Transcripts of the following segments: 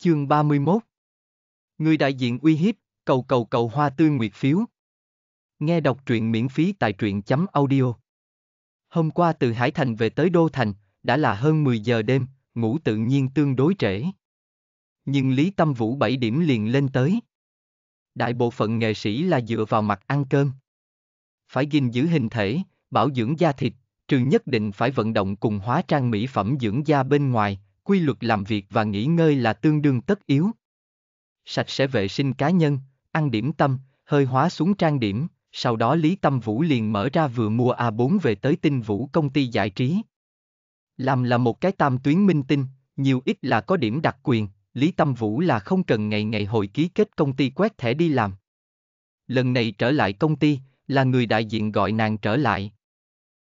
Chương 31 Người đại diện uy hiếp, cầu cầu cầu hoa tươi nguyệt phiếu. Nghe đọc truyện miễn phí tại truyện chấm audio. Hôm qua từ Hải Thành về tới Đô Thành, đã là hơn 10 giờ đêm, ngủ tự nhiên tương đối trễ. Nhưng Lý Tâm Vũ 7 điểm liền lên tới. Đại bộ phận nghệ sĩ là dựa vào mặt ăn cơm. Phải gìn giữ hình thể, bảo dưỡng da thịt, trừ nhất định phải vận động cùng hóa trang mỹ phẩm dưỡng da bên ngoài, quy luật làm việc và nghỉ ngơi là tương đương tất yếu. Sạch sẽ vệ sinh cá nhân, ăn điểm tâm, hơi hóa xuống trang điểm, sau đó Lý Tâm Vũ liền mở ra vừa mua A4 về tới tinh vũ công ty giải trí. Làm là một cái tam tuyến minh tinh, nhiều ít là có điểm đặc quyền, Lý Tâm Vũ là không cần ngày ngày hội ký kết công ty quét thẻ đi làm. Lần này trở lại công ty, là người đại diện gọi nàng trở lại.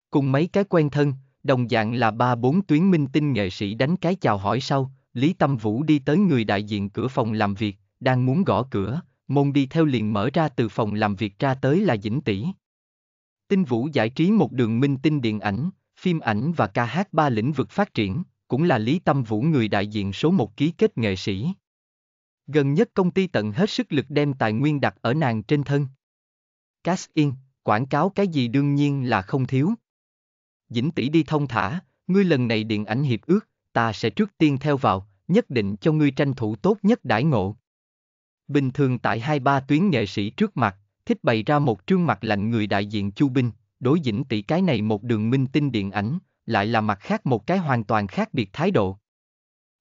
Cùng mấy cái quen thân, Đồng dạng là ba bốn tuyến minh tinh nghệ sĩ đánh cái chào hỏi sau, Lý Tâm Vũ đi tới người đại diện cửa phòng làm việc, đang muốn gõ cửa, môn đi theo liền mở ra từ phòng làm việc ra tới là Dĩnh Tỷ. Tinh Vũ giải trí một đường minh tinh điện ảnh, phim ảnh và ca hát ba lĩnh vực phát triển, cũng là Lý Tâm Vũ người đại diện số một ký kết nghệ sĩ. Gần nhất công ty tận hết sức lực đem tài nguyên đặt ở nàng trên thân. Casting, quảng cáo cái gì đương nhiên là không thiếu. Dĩnh tỷ đi thông thả, ngươi lần này điện ảnh hiệp ước, ta sẽ trước tiên theo vào, nhất định cho ngươi tranh thủ tốt nhất đãi ngộ. Bình thường tại hai ba tuyến nghệ sĩ trước mặt, thích bày ra một trương mặt lạnh người đại diện Chu Binh, đối dĩnh tỷ cái này một đường minh tinh điện ảnh, lại là mặt khác một cái hoàn toàn khác biệt thái độ.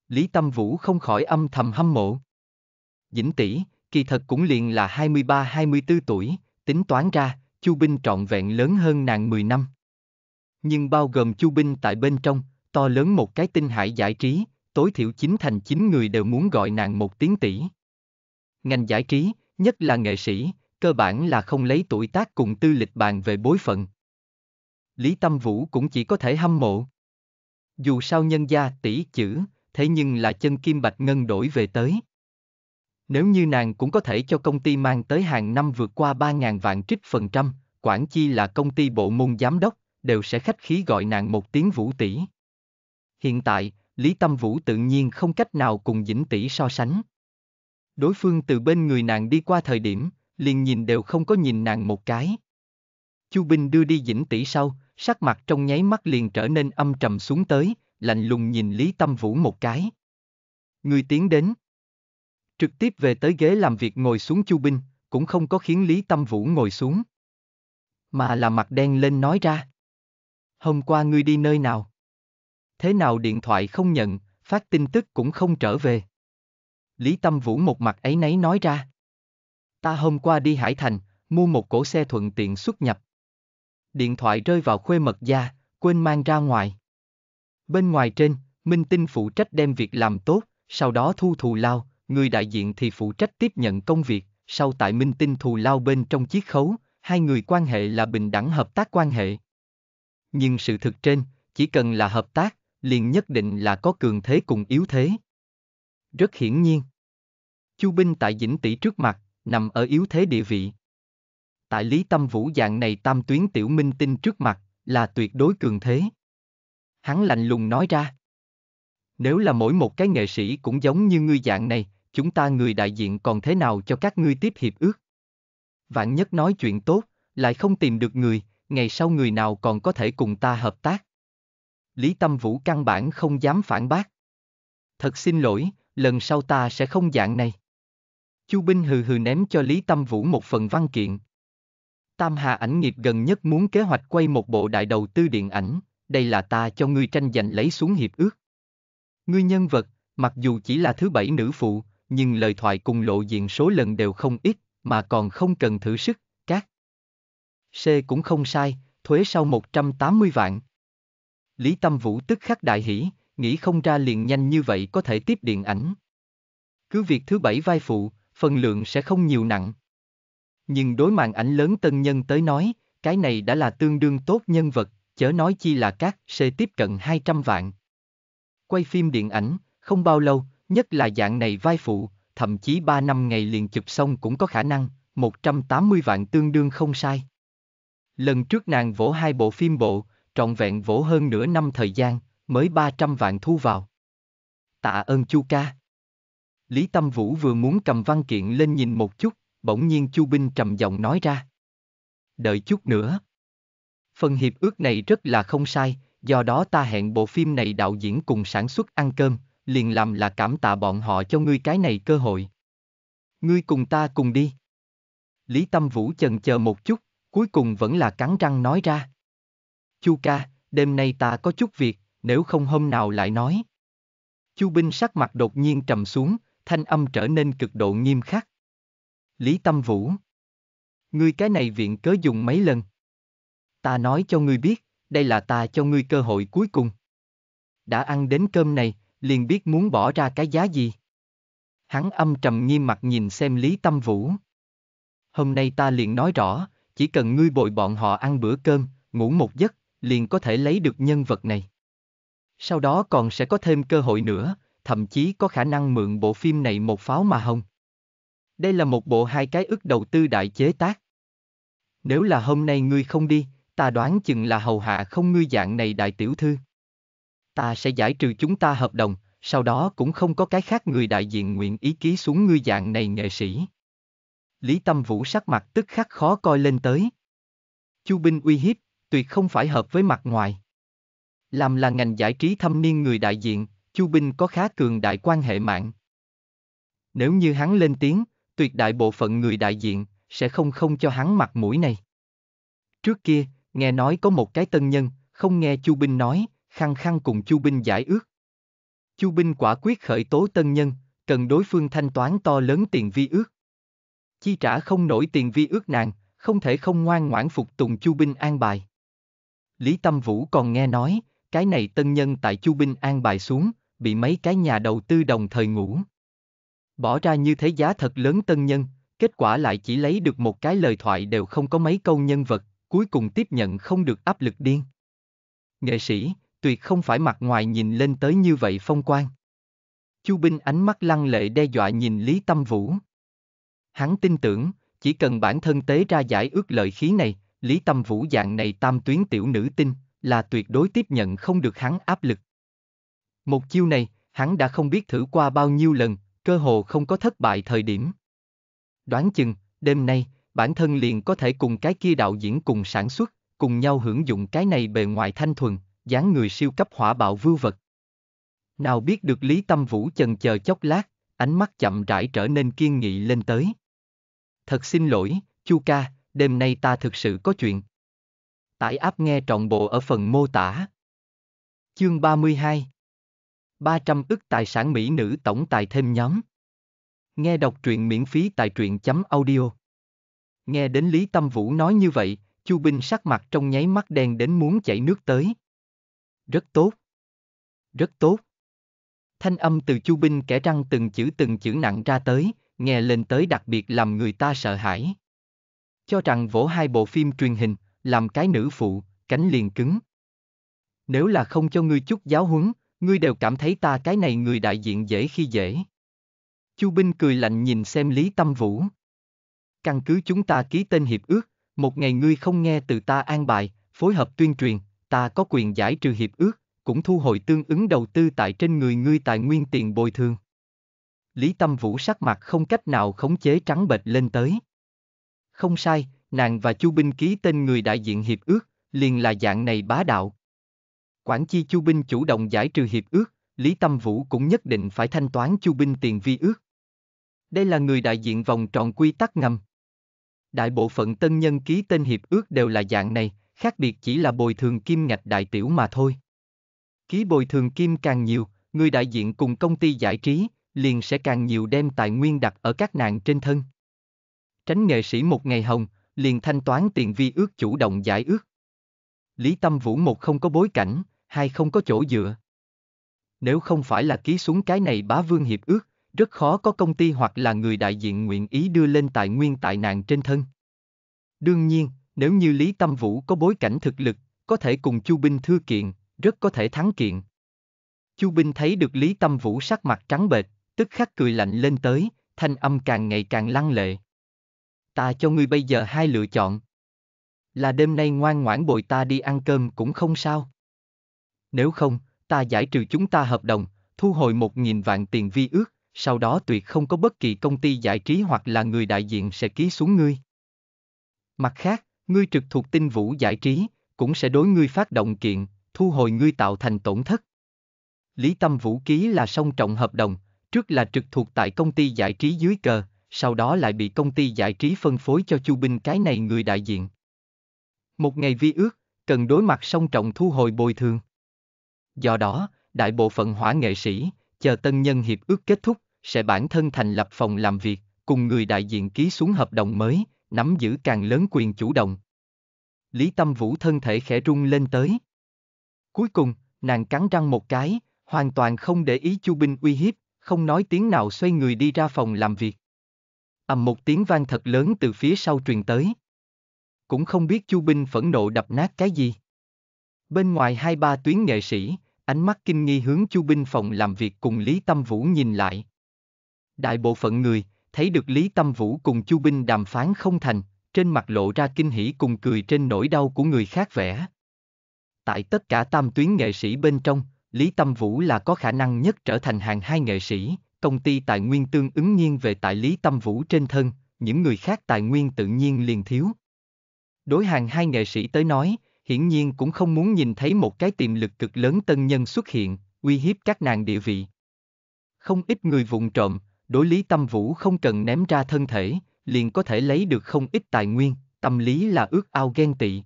Lý Tâm Vũ không khỏi âm thầm hâm mộ. Dĩnh tỷ, kỳ thật cũng liền là 23-24 tuổi, tính toán ra, Chu Binh trọn vẹn lớn hơn nàng 10 năm nhưng bao gồm Chu Binh tại bên trong, to lớn một cái tinh hải giải trí, tối thiểu chín thành chín người đều muốn gọi nàng một tiếng tỷ. Ngành giải trí, nhất là nghệ sĩ, cơ bản là không lấy tuổi tác cùng tư lịch bàn về bối phận. Lý Tâm Vũ cũng chỉ có thể hâm mộ. Dù sao nhân gia tỷ chữ, thế nhưng là chân kim bạch ngân đổi về tới. Nếu như nàng cũng có thể cho công ty mang tới hàng năm vượt qua 3.000 vạn trích phần trăm, quản chi là công ty bộ môn giám đốc, đều sẽ khách khí gọi nàng một tiếng Vũ tỷ. Hiện tại, Lý Tâm Vũ tự nhiên không cách nào cùng Dĩnh tỷ so sánh. Đối phương từ bên người nàng đi qua thời điểm, liền nhìn đều không có nhìn nàng một cái. Chu Bình đưa đi Dĩnh tỷ sau, sắc mặt trong nháy mắt liền trở nên âm trầm xuống tới, lạnh lùng nhìn Lý Tâm Vũ một cái. Người tiến đến. Trực tiếp về tới ghế làm việc ngồi xuống Chu Bình, cũng không có khiến Lý Tâm Vũ ngồi xuống. Mà là mặt đen lên nói ra hôm qua ngươi đi nơi nào? Thế nào điện thoại không nhận, phát tin tức cũng không trở về? Lý Tâm Vũ một mặt ấy nấy nói ra. Ta hôm qua đi Hải Thành, mua một cổ xe thuận tiện xuất nhập. Điện thoại rơi vào khuê mật gia, quên mang ra ngoài. Bên ngoài trên, Minh Tinh phụ trách đem việc làm tốt, sau đó thu thù lao, người đại diện thì phụ trách tiếp nhận công việc, sau tại Minh Tinh thù lao bên trong chiếc khấu, hai người quan hệ là bình đẳng hợp tác quan hệ, nhưng sự thực trên, chỉ cần là hợp tác, liền nhất định là có cường thế cùng yếu thế. Rất hiển nhiên. Chu binh tại Dĩnh Tỷ trước mặt, nằm ở yếu thế địa vị. Tại Lý Tâm Vũ dạng này tam tuyến tiểu minh tinh trước mặt, là tuyệt đối cường thế. Hắn lạnh lùng nói ra. Nếu là mỗi một cái nghệ sĩ cũng giống như ngươi dạng này, chúng ta người đại diện còn thế nào cho các ngươi tiếp hiệp ước? Vạn nhất nói chuyện tốt, lại không tìm được người, ngày sau người nào còn có thể cùng ta hợp tác? Lý Tâm Vũ căn bản không dám phản bác. Thật xin lỗi, lần sau ta sẽ không dạng này. Chu Binh hừ hừ ném cho Lý Tâm Vũ một phần văn kiện. Tam Hà ảnh nghiệp gần nhất muốn kế hoạch quay một bộ đại đầu tư điện ảnh, đây là ta cho ngươi tranh giành lấy xuống hiệp ước. Ngươi nhân vật, mặc dù chỉ là thứ bảy nữ phụ, nhưng lời thoại cùng lộ diện số lần đều không ít, mà còn không cần thử sức, C cũng không sai, thuế sau 180 vạn. Lý Tâm Vũ tức khắc đại hỉ, nghĩ không ra liền nhanh như vậy có thể tiếp điện ảnh. Cứ việc thứ bảy vai phụ, phần lượng sẽ không nhiều nặng. Nhưng đối màn ảnh lớn tân nhân tới nói, cái này đã là tương đương tốt nhân vật, chớ nói chi là các C tiếp cận 200 vạn. Quay phim điện ảnh, không bao lâu, nhất là dạng này vai phụ, thậm chí 3 năm ngày liền chụp xong cũng có khả năng, 180 vạn tương đương không sai. Lần trước nàng vỗ hai bộ phim bộ, trọn vẹn vỗ hơn nửa năm thời gian, mới 300 vạn thu vào. Tạ ơn Chu ca. Lý Tâm Vũ vừa muốn cầm văn kiện lên nhìn một chút, bỗng nhiên Chu Binh trầm giọng nói ra. Đợi chút nữa. Phần hiệp ước này rất là không sai, do đó ta hẹn bộ phim này đạo diễn cùng sản xuất ăn cơm, liền làm là cảm tạ bọn họ cho ngươi cái này cơ hội. Ngươi cùng ta cùng đi. Lý Tâm Vũ chần chờ một chút, cuối cùng vẫn là cắn răng nói ra. Chu ca, đêm nay ta có chút việc, nếu không hôm nào lại nói. Chu binh sắc mặt đột nhiên trầm xuống, thanh âm trở nên cực độ nghiêm khắc. Lý Tâm Vũ Ngươi cái này viện cớ dùng mấy lần? Ta nói cho ngươi biết, đây là ta cho ngươi cơ hội cuối cùng. Đã ăn đến cơm này, liền biết muốn bỏ ra cái giá gì. Hắn âm trầm nghiêm mặt nhìn xem Lý Tâm Vũ. Hôm nay ta liền nói rõ, chỉ cần ngươi bồi bọn họ ăn bữa cơm, ngủ một giấc, liền có thể lấy được nhân vật này. Sau đó còn sẽ có thêm cơ hội nữa, thậm chí có khả năng mượn bộ phim này một pháo mà hồng. Đây là một bộ hai cái ức đầu tư đại chế tác. Nếu là hôm nay ngươi không đi, ta đoán chừng là hầu hạ không ngươi dạng này đại tiểu thư. Ta sẽ giải trừ chúng ta hợp đồng, sau đó cũng không có cái khác người đại diện nguyện ý ký xuống ngươi dạng này nghệ sĩ. Lý Tâm Vũ sắc mặt tức khắc khó coi lên tới. Chu binh uy hiếp, tuyệt không phải hợp với mặt ngoài. Làm là ngành giải trí thâm niên người đại diện, Chu binh có khá cường đại quan hệ mạng. Nếu như hắn lên tiếng, tuyệt đại bộ phận người đại diện sẽ không không cho hắn mặt mũi này. Trước kia, nghe nói có một cái tân nhân, không nghe Chu binh nói, khăng khăng cùng Chu binh giải ước. Chu binh quả quyết khởi tố tân nhân, cần đối phương thanh toán to lớn tiền vi ước chi trả không nổi tiền vi ước nàng không thể không ngoan ngoãn phục tùng Chu Binh an bài. Lý Tâm Vũ còn nghe nói, cái này tân nhân tại Chu Binh an bài xuống, bị mấy cái nhà đầu tư đồng thời ngủ. Bỏ ra như thế giá thật lớn tân nhân, kết quả lại chỉ lấy được một cái lời thoại đều không có mấy câu nhân vật, cuối cùng tiếp nhận không được áp lực điên. Nghệ sĩ, tuyệt không phải mặt ngoài nhìn lên tới như vậy phong quan Chu Binh ánh mắt lăng lệ đe dọa nhìn Lý Tâm Vũ. Hắn tin tưởng, chỉ cần bản thân tế ra giải ước lợi khí này, Lý Tâm Vũ dạng này tam tuyến tiểu nữ tinh, là tuyệt đối tiếp nhận không được hắn áp lực. Một chiêu này, hắn đã không biết thử qua bao nhiêu lần, cơ hồ không có thất bại thời điểm. Đoán chừng, đêm nay, bản thân liền có thể cùng cái kia đạo diễn cùng sản xuất, cùng nhau hưởng dụng cái này bề ngoài thanh thuần, dáng người siêu cấp hỏa bạo vưu vật. Nào biết được Lý Tâm Vũ chần chờ chốc lát, ánh mắt chậm rãi trở nên kiên nghị lên tới thật xin lỗi, Chu ca, đêm nay ta thực sự có chuyện. Tải áp nghe trọn bộ ở phần mô tả. Chương 32 300 ức tài sản mỹ nữ tổng tài thêm nhóm. Nghe đọc truyện miễn phí tại truyện.audio. chấm Nghe đến Lý Tâm Vũ nói như vậy, Chu Binh sắc mặt trong nháy mắt đen đến muốn chảy nước tới. Rất tốt. Rất tốt. Thanh âm từ Chu Binh kẻ răng từng chữ từng chữ nặng ra tới, nghe lên tới đặc biệt làm người ta sợ hãi. Cho rằng vỗ hai bộ phim truyền hình, làm cái nữ phụ, cánh liền cứng. Nếu là không cho ngươi chút giáo huấn, ngươi đều cảm thấy ta cái này người đại diện dễ khi dễ. Chu Binh cười lạnh nhìn xem Lý Tâm Vũ. Căn cứ chúng ta ký tên hiệp ước, một ngày ngươi không nghe từ ta an bài, phối hợp tuyên truyền, ta có quyền giải trừ hiệp ước, cũng thu hồi tương ứng đầu tư tại trên người ngươi tài nguyên tiền bồi thường. Lý Tâm Vũ sắc mặt không cách nào khống chế trắng bệch lên tới. Không sai, nàng và Chu Binh ký tên người đại diện hiệp ước, liền là dạng này bá đạo. Quản chi Chu Binh chủ động giải trừ hiệp ước, Lý Tâm Vũ cũng nhất định phải thanh toán Chu Binh tiền vi ước. Đây là người đại diện vòng tròn quy tắc ngầm. Đại bộ phận tân nhân ký tên hiệp ước đều là dạng này, khác biệt chỉ là bồi thường kim ngạch đại tiểu mà thôi. Ký bồi thường kim càng nhiều, người đại diện cùng công ty giải trí, liền sẽ càng nhiều đem tài nguyên đặt ở các nạn trên thân. Tránh nghệ sĩ một ngày hồng, liền thanh toán tiền vi ước chủ động giải ước. Lý Tâm Vũ một không có bối cảnh, hai không có chỗ dựa. Nếu không phải là ký xuống cái này bá vương hiệp ước, rất khó có công ty hoặc là người đại diện nguyện ý đưa lên tài nguyên tại nạn trên thân. Đương nhiên, nếu như Lý Tâm Vũ có bối cảnh thực lực, có thể cùng Chu Binh thư kiện, rất có thể thắng kiện. Chu Binh thấy được Lý Tâm Vũ sắc mặt trắng bệch, tức khắc cười lạnh lên tới, thanh âm càng ngày càng lăng lệ. Ta cho ngươi bây giờ hai lựa chọn. Là đêm nay ngoan ngoãn bồi ta đi ăn cơm cũng không sao. Nếu không, ta giải trừ chúng ta hợp đồng, thu hồi một nghìn vạn tiền vi ước, sau đó tuyệt không có bất kỳ công ty giải trí hoặc là người đại diện sẽ ký xuống ngươi. Mặt khác, ngươi trực thuộc tinh vũ giải trí, cũng sẽ đối ngươi phát động kiện, thu hồi ngươi tạo thành tổn thất. Lý Tâm Vũ ký là song trọng hợp đồng, Trước là trực thuộc tại công ty giải trí dưới cờ, sau đó lại bị công ty giải trí phân phối cho Chu Binh cái này người đại diện. Một ngày vi ước, cần đối mặt song trọng thu hồi bồi thường. Do đó, đại bộ phận hỏa nghệ sĩ, chờ tân nhân hiệp ước kết thúc, sẽ bản thân thành lập phòng làm việc, cùng người đại diện ký xuống hợp đồng mới, nắm giữ càng lớn quyền chủ động. Lý Tâm Vũ thân thể khẽ rung lên tới. Cuối cùng, nàng cắn răng một cái, hoàn toàn không để ý Chu Binh uy hiếp, không nói tiếng nào xoay người đi ra phòng làm việc. ầm một tiếng vang thật lớn từ phía sau truyền tới. Cũng không biết Chu Binh phẫn nộ đập nát cái gì. Bên ngoài hai ba tuyến nghệ sĩ, ánh mắt kinh nghi hướng Chu Binh phòng làm việc cùng Lý Tâm Vũ nhìn lại. Đại bộ phận người, thấy được Lý Tâm Vũ cùng Chu Binh đàm phán không thành, trên mặt lộ ra kinh hỉ cùng cười trên nỗi đau của người khác vẻ. Tại tất cả tam tuyến nghệ sĩ bên trong, Lý Tâm Vũ là có khả năng nhất trở thành hàng hai nghệ sĩ, công ty tài nguyên tương ứng nhiên về tại Lý Tâm Vũ trên thân, những người khác tài nguyên tự nhiên liền thiếu. Đối hàng hai nghệ sĩ tới nói, hiển nhiên cũng không muốn nhìn thấy một cái tiềm lực cực lớn tân nhân xuất hiện, uy hiếp các nàng địa vị. Không ít người vụng trộm, đối Lý Tâm Vũ không cần ném ra thân thể, liền có thể lấy được không ít tài nguyên, tâm lý là ước ao ghen tị.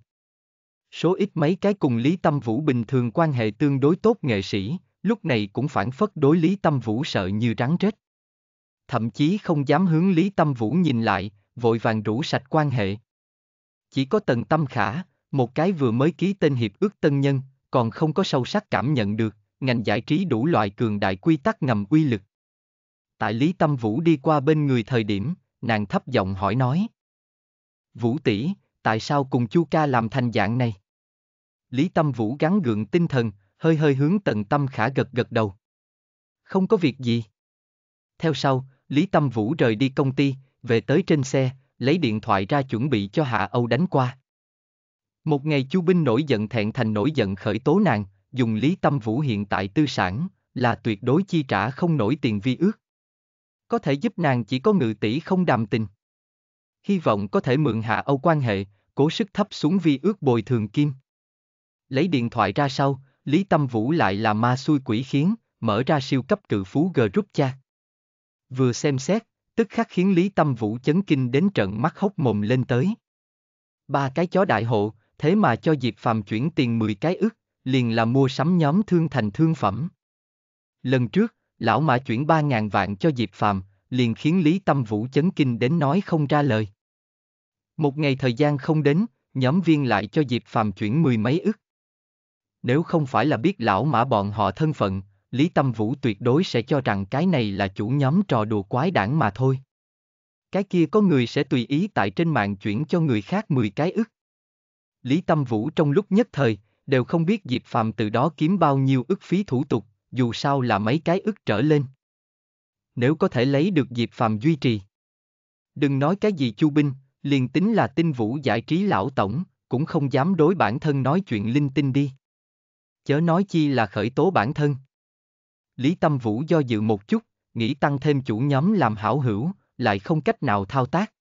Số ít mấy cái cùng Lý Tâm Vũ bình thường quan hệ tương đối tốt nghệ sĩ, lúc này cũng phản phất đối Lý Tâm Vũ sợ như rắn rết. Thậm chí không dám hướng Lý Tâm Vũ nhìn lại, vội vàng rủ sạch quan hệ. Chỉ có Tần Tâm Khả, một cái vừa mới ký tên hiệp ước tân nhân, còn không có sâu sắc cảm nhận được, ngành giải trí đủ loại cường đại quy tắc ngầm uy lực. Tại Lý Tâm Vũ đi qua bên người thời điểm, nàng thấp giọng hỏi nói. Vũ tỷ, tại sao cùng chu ca làm thành dạng này? Lý Tâm Vũ gắn gượng tinh thần, hơi hơi hướng tận tâm khả gật gật đầu. Không có việc gì. Theo sau, Lý Tâm Vũ rời đi công ty, về tới trên xe, lấy điện thoại ra chuẩn bị cho Hạ Âu đánh qua. Một ngày Chu Binh nổi giận thẹn thành nổi giận khởi tố nàng, dùng Lý Tâm Vũ hiện tại tư sản, là tuyệt đối chi trả không nổi tiền vi ước. Có thể giúp nàng chỉ có ngự tỷ không đàm tình hy vọng có thể mượn hạ Âu quan hệ, cố sức thấp xuống vi ước bồi thường kim. Lấy điện thoại ra sau, Lý Tâm Vũ lại là ma xui quỷ khiến, mở ra siêu cấp cự phú group cha. Vừa xem xét, tức khắc khiến Lý Tâm Vũ chấn kinh đến trận mắt hốc mồm lên tới. Ba cái chó đại hộ, thế mà cho Diệp Phàm chuyển tiền 10 cái ức, liền là mua sắm nhóm thương thành thương phẩm. Lần trước, lão mã chuyển 3.000 vạn cho Diệp Phàm, liền khiến Lý Tâm Vũ chấn kinh đến nói không ra lời. Một ngày thời gian không đến, nhóm viên lại cho Diệp Phàm chuyển mười mấy ức. Nếu không phải là biết lão mã bọn họ thân phận, Lý Tâm Vũ tuyệt đối sẽ cho rằng cái này là chủ nhóm trò đùa quái đảng mà thôi. Cái kia có người sẽ tùy ý tại trên mạng chuyển cho người khác 10 cái ức. Lý Tâm Vũ trong lúc nhất thời, đều không biết Diệp Phàm từ đó kiếm bao nhiêu ức phí thủ tục, dù sao là mấy cái ức trở lên nếu có thể lấy được Diệp Phàm duy trì. Đừng nói cái gì Chu Binh, liền tính là tinh vũ giải trí lão tổng, cũng không dám đối bản thân nói chuyện linh tinh đi. Chớ nói chi là khởi tố bản thân. Lý Tâm Vũ do dự một chút, nghĩ tăng thêm chủ nhóm làm hảo hữu, lại không cách nào thao tác.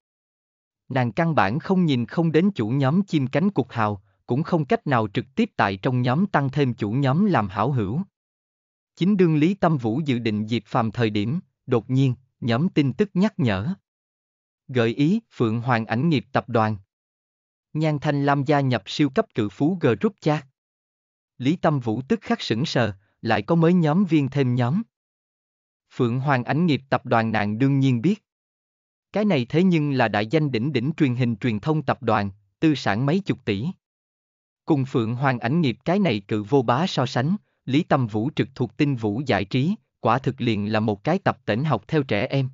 Nàng căn bản không nhìn không đến chủ nhóm chim cánh cục hào, cũng không cách nào trực tiếp tại trong nhóm tăng thêm chủ nhóm làm hảo hữu. Chính đương Lý Tâm Vũ dự định Diệp Phàm thời điểm, Đột nhiên, nhóm tin tức nhắc nhở. Gợi ý, Phượng Hoàng ảnh nghiệp tập đoàn. Nhan Thanh Lam gia nhập siêu cấp cự phú Group cha Lý Tâm Vũ tức khắc sững sờ, lại có mới nhóm viên thêm nhóm. Phượng Hoàng ảnh nghiệp tập đoàn nàng đương nhiên biết. Cái này thế nhưng là đại danh đỉnh đỉnh truyền hình truyền thông tập đoàn, tư sản mấy chục tỷ. Cùng Phượng Hoàng ảnh nghiệp cái này cự vô bá so sánh, Lý Tâm Vũ trực thuộc tinh vũ giải trí, quả thực liền là một cái tập tỉnh học theo trẻ em.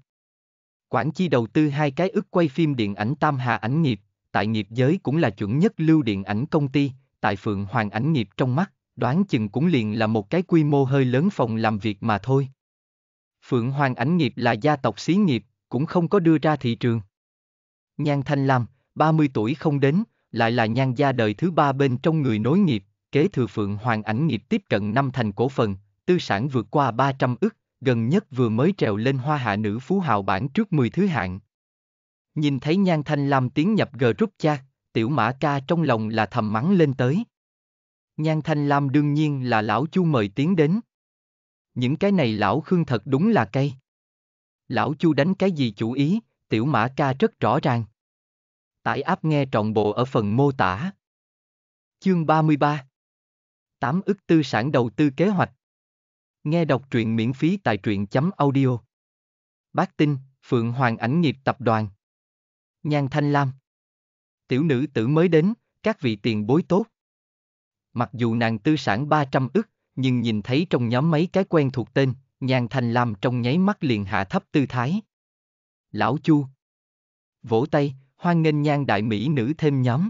Quản Chi đầu tư hai cái ức quay phim điện ảnh Tam Hà ảnh nghiệp, tại nghiệp giới cũng là chuẩn nhất lưu điện ảnh công ty, tại Phượng Hoàng ảnh nghiệp trong mắt, đoán chừng cũng liền là một cái quy mô hơi lớn phòng làm việc mà thôi. Phượng Hoàng ảnh nghiệp là gia tộc xí nghiệp, cũng không có đưa ra thị trường. Nhan Thanh Lam, 30 tuổi không đến, lại là nhan gia đời thứ ba bên trong người nối nghiệp, kế thừa Phượng Hoàng ảnh nghiệp tiếp cận năm thành cổ phần, tư sản vượt qua 300 ức, gần nhất vừa mới trèo lên hoa hạ nữ phú hào bản trước 10 thứ hạng. Nhìn thấy Nhan Thanh Lam tiến nhập group cha, tiểu mã ca trong lòng là thầm mắng lên tới. Nhan Thanh Lam đương nhiên là lão chu mời tiến đến. Những cái này lão khương thật đúng là cây. Lão chu đánh cái gì chủ ý, tiểu mã ca rất rõ ràng. Tải áp nghe trọn bộ ở phần mô tả. Chương 33 8 ức tư sản đầu tư kế hoạch Nghe đọc truyện miễn phí tại truyện chấm audio. Bác Tinh, Phượng Hoàng ảnh nghiệp tập đoàn. Nhan Thanh Lam. Tiểu nữ tử mới đến, các vị tiền bối tốt. Mặc dù nàng tư sản 300 ức, nhưng nhìn thấy trong nhóm mấy cái quen thuộc tên, Nhan Thanh Lam trong nháy mắt liền hạ thấp tư thái. Lão Chu. Vỗ tay, hoan nghênh Nhan đại mỹ nữ thêm nhóm.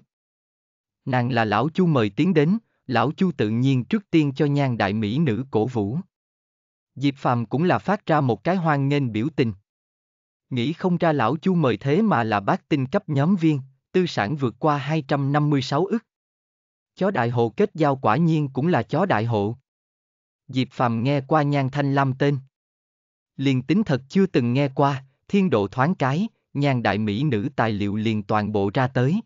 Nàng là lão Chu mời tiến đến, lão Chu tự nhiên trước tiên cho Nhan đại mỹ nữ cổ vũ. Diệp Phàm cũng là phát ra một cái hoang nghênh biểu tình. Nghĩ không ra lão chu mời thế mà là bác tinh cấp nhóm viên, tư sản vượt qua 256 ức. Chó đại hộ kết giao quả nhiên cũng là chó đại hộ. Diệp Phàm nghe qua Nhan Thanh Lam tên. Liền tính thật chưa từng nghe qua, thiên độ thoáng cái, nhan đại mỹ nữ tài liệu liền toàn bộ ra tới.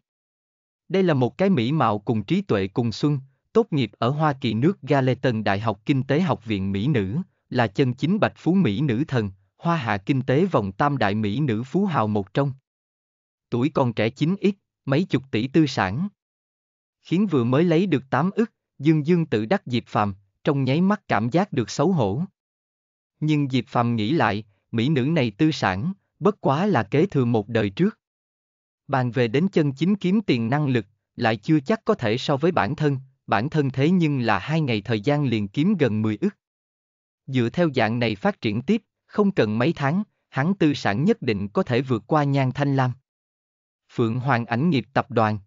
Đây là một cái mỹ mạo cùng trí tuệ cùng xuân, tốt nghiệp ở Hoa Kỳ nước Gallatin Đại học Kinh tế học viện Mỹ nữ, là chân chính bạch phú Mỹ nữ thần, hoa hạ kinh tế vòng tam đại Mỹ nữ phú hào một trong. Tuổi còn trẻ chín ít, mấy chục tỷ tư sản. Khiến vừa mới lấy được 8 ức, dương dương tự đắc Diệp Phàm, trong nháy mắt cảm giác được xấu hổ. Nhưng Diệp Phàm nghĩ lại, Mỹ nữ này tư sản, bất quá là kế thừa một đời trước. Bàn về đến chân chính kiếm tiền năng lực, lại chưa chắc có thể so với bản thân, bản thân thế nhưng là hai ngày thời gian liền kiếm gần 10 ức. Dựa theo dạng này phát triển tiếp, không cần mấy tháng, hắn tư sản nhất định có thể vượt qua Nhan Thanh Lam. Phượng Hoàng ảnh nghiệp tập đoàn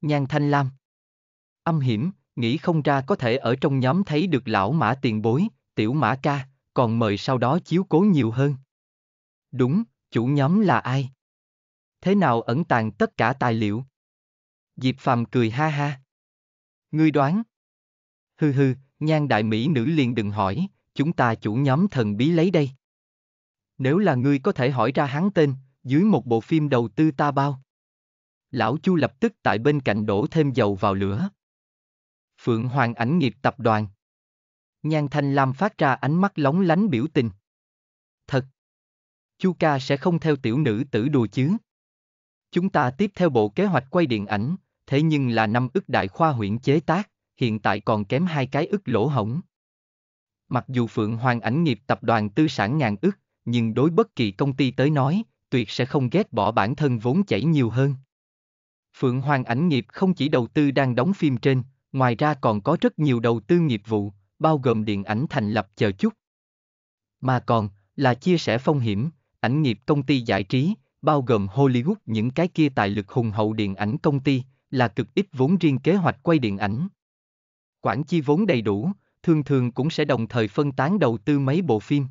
Nhan Thanh Lam Âm hiểm, nghĩ không ra có thể ở trong nhóm thấy được lão mã tiền bối, tiểu mã ca, còn mời sau đó chiếu cố nhiều hơn. Đúng, chủ nhóm là ai? Thế nào ẩn tàng tất cả tài liệu? Diệp Phàm cười ha ha. Ngươi đoán. Hừ hừ, nhan đại mỹ nữ liền đừng hỏi, chúng ta chủ nhóm thần bí lấy đây. Nếu là ngươi có thể hỏi ra hắn tên, dưới một bộ phim đầu tư ta bao. Lão Chu lập tức tại bên cạnh đổ thêm dầu vào lửa. Phượng Hoàng ảnh nghiệp tập đoàn. Nhan Thanh Lam phát ra ánh mắt lóng lánh biểu tình. Thật. Chu ca sẽ không theo tiểu nữ tử đùa chứ. Chúng ta tiếp theo bộ kế hoạch quay điện ảnh, thế nhưng là năm ức đại khoa huyện chế tác, hiện tại còn kém hai cái ức lỗ hổng. Mặc dù Phượng Hoàng ảnh nghiệp tập đoàn tư sản ngàn ức, nhưng đối bất kỳ công ty tới nói, tuyệt sẽ không ghét bỏ bản thân vốn chảy nhiều hơn. Phượng Hoàng ảnh nghiệp không chỉ đầu tư đang đóng phim trên, ngoài ra còn có rất nhiều đầu tư nghiệp vụ, bao gồm điện ảnh thành lập chờ chút. Mà còn, là chia sẻ phong hiểm, ảnh nghiệp công ty giải trí, bao gồm Hollywood những cái kia tài lực hùng hậu điện ảnh công ty, là cực ít vốn riêng kế hoạch quay điện ảnh. Quản chi vốn đầy đủ, thường thường cũng sẽ đồng thời phân tán đầu tư mấy bộ phim.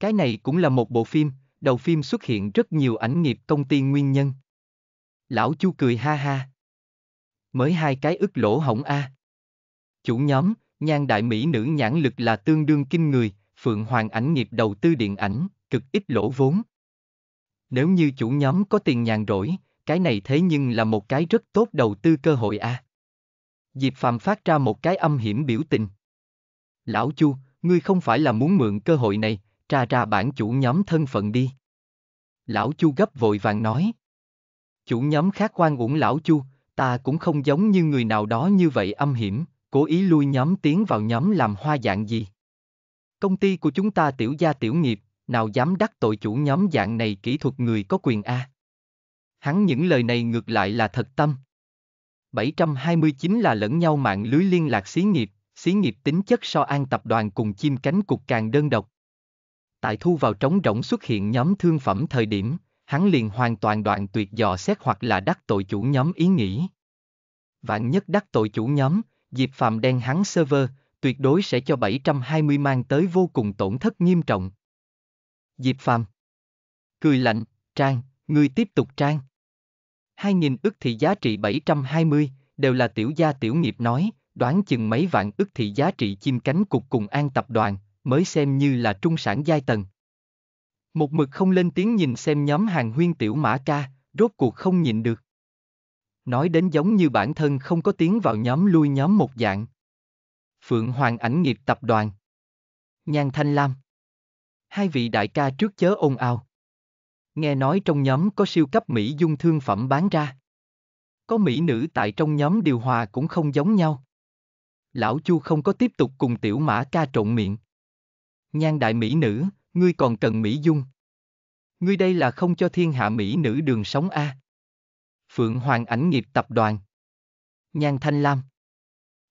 Cái này cũng là một bộ phim, đầu phim xuất hiện rất nhiều ảnh nghiệp công ty nguyên nhân. Lão Chu cười ha ha. Mới hai cái ức lỗ hỏng a. Chủ nhóm, nhan đại mỹ nữ nhãn lực là tương đương kinh người, Phượng Hoàng ảnh nghiệp đầu tư điện ảnh, cực ít lỗ vốn. Nếu như chủ nhóm có tiền nhàn rỗi, cái này thế nhưng là một cái rất tốt đầu tư cơ hội a. À. Diệp Phạm phát ra một cái âm hiểm biểu tình. Lão Chu, ngươi không phải là muốn mượn cơ hội này, tra ra bản chủ nhóm thân phận đi. Lão Chu gấp vội vàng nói. Chủ nhóm khác quan uổng Lão Chu, ta cũng không giống như người nào đó như vậy âm hiểm, cố ý lui nhóm tiến vào nhóm làm hoa dạng gì. Công ty của chúng ta tiểu gia tiểu nghiệp, nào dám đắc tội chủ nhóm dạng này kỹ thuật người có quyền A. Hắn những lời này ngược lại là thật tâm. 729 là lẫn nhau mạng lưới liên lạc xí nghiệp, Xí nghiệp tính chất so an tập đoàn cùng chim cánh cục càng đơn độc. Tại thu vào trống rỗng xuất hiện nhóm thương phẩm thời điểm, hắn liền hoàn toàn đoạn tuyệt dò xét hoặc là đắc tội chủ nhóm ý nghĩ. Vạn nhất đắc tội chủ nhóm, Diệp Phạm đen hắn server, tuyệt đối sẽ cho 720 mang tới vô cùng tổn thất nghiêm trọng. Diệp Phạm Cười lạnh, Trang, ngươi tiếp tục Trang. 2.000 ức thì giá trị 720, đều là tiểu gia tiểu nghiệp nói, đoán chừng mấy vạn ức thị giá trị chim cánh cục cùng an tập đoàn, mới xem như là trung sản giai tầng. Một mực không lên tiếng nhìn xem nhóm hàng huyên tiểu mã ca, rốt cuộc không nhìn được. Nói đến giống như bản thân không có tiếng vào nhóm lui nhóm một dạng. Phượng Hoàng ảnh nghiệp tập đoàn. Nhan Thanh Lam. Hai vị đại ca trước chớ ồn ào. Nghe nói trong nhóm có siêu cấp Mỹ dung thương phẩm bán ra. Có Mỹ nữ tại trong nhóm điều hòa cũng không giống nhau lão Chu không có tiếp tục cùng tiểu mã ca trộn miệng. Nhan đại mỹ nữ, ngươi còn cần mỹ dung. Ngươi đây là không cho thiên hạ mỹ nữ đường sống A. Phượng Hoàng ảnh nghiệp tập đoàn. Nhan Thanh Lam.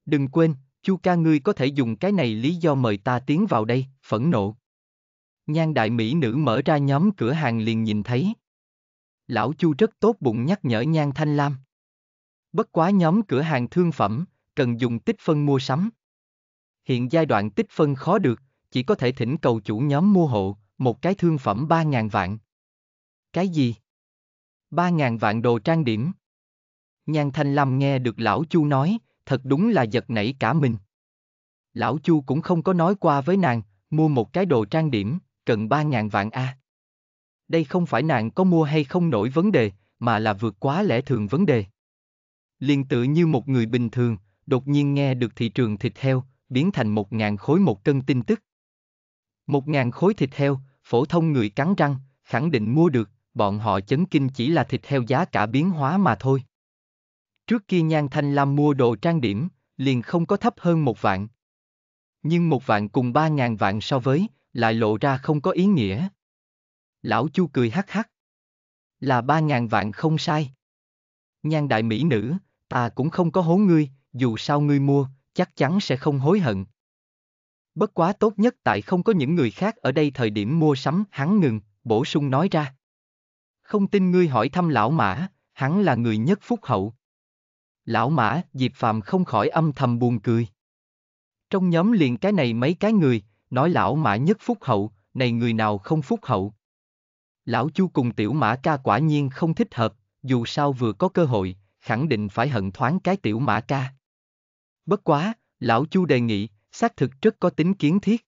Đừng quên, Chu ca ngươi có thể dùng cái này lý do mời ta tiến vào đây, phẫn nộ. Nhan đại mỹ nữ mở ra nhóm cửa hàng liền nhìn thấy. Lão Chu rất tốt bụng nhắc nhở Nhan Thanh Lam. Bất quá nhóm cửa hàng thương phẩm, cần dùng tích phân mua sắm. Hiện giai đoạn tích phân khó được, chỉ có thể thỉnh cầu chủ nhóm mua hộ, một cái thương phẩm 3.000 vạn. Cái gì? 3.000 vạn đồ trang điểm. Nhan Thanh Lam nghe được Lão Chu nói, thật đúng là giật nảy cả mình. Lão Chu cũng không có nói qua với nàng, mua một cái đồ trang điểm, cần 3.000 vạn a. Đây không phải nàng có mua hay không nổi vấn đề, mà là vượt quá lẽ thường vấn đề. Liên tự như một người bình thường, đột nhiên nghe được thị trường thịt heo, biến thành một ngàn khối một cân tin tức. Một ngàn khối thịt heo, phổ thông người cắn răng, khẳng định mua được, bọn họ chấn kinh chỉ là thịt heo giá cả biến hóa mà thôi. Trước kia Nhan Thanh Lam mua đồ trang điểm, liền không có thấp hơn một vạn. Nhưng một vạn cùng ba ngàn vạn so với, lại lộ ra không có ý nghĩa. Lão Chu cười hắc hắc. Là ba ngàn vạn không sai. Nhan đại mỹ nữ, ta cũng không có hố ngươi, dù sao ngươi mua, chắc chắn sẽ không hối hận. Bất quá tốt nhất tại không có những người khác ở đây thời điểm mua sắm, hắn ngừng, bổ sung nói ra. Không tin ngươi hỏi thăm lão mã, hắn là người nhất phúc hậu. Lão mã, Diệp Phàm không khỏi âm thầm buồn cười. Trong nhóm liền cái này mấy cái người, nói lão mã nhất phúc hậu, này người nào không phúc hậu. Lão chu cùng tiểu mã ca quả nhiên không thích hợp, dù sao vừa có cơ hội, khẳng định phải hận thoáng cái tiểu mã ca. Bất quá, lão Chu đề nghị, xác thực rất có tính kiến thiết.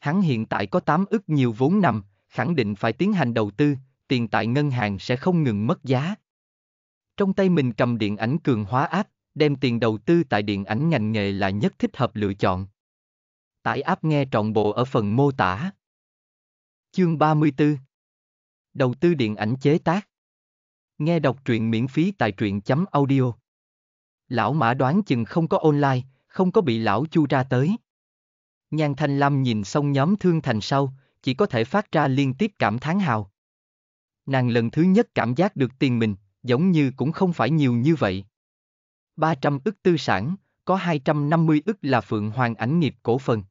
Hắn hiện tại có 8 ức nhiều vốn nằm, khẳng định phải tiến hành đầu tư, tiền tại ngân hàng sẽ không ngừng mất giá. Trong tay mình cầm điện ảnh cường hóa áp, đem tiền đầu tư tại điện ảnh ngành nghề là nhất thích hợp lựa chọn. Tải áp nghe trọn bộ ở phần mô tả. Chương 34 Đầu tư điện ảnh chế tác Nghe đọc truyện miễn phí tại truyện chấm audio lão mã đoán chừng không có online, không có bị lão chu ra tới. Nhan Thanh Lâm nhìn xong nhóm thương thành sau, chỉ có thể phát ra liên tiếp cảm thán hào. Nàng lần thứ nhất cảm giác được tiền mình, giống như cũng không phải nhiều như vậy. 300 ức tư sản, có 250 ức là Phượng Hoàng ảnh nghiệp cổ phần.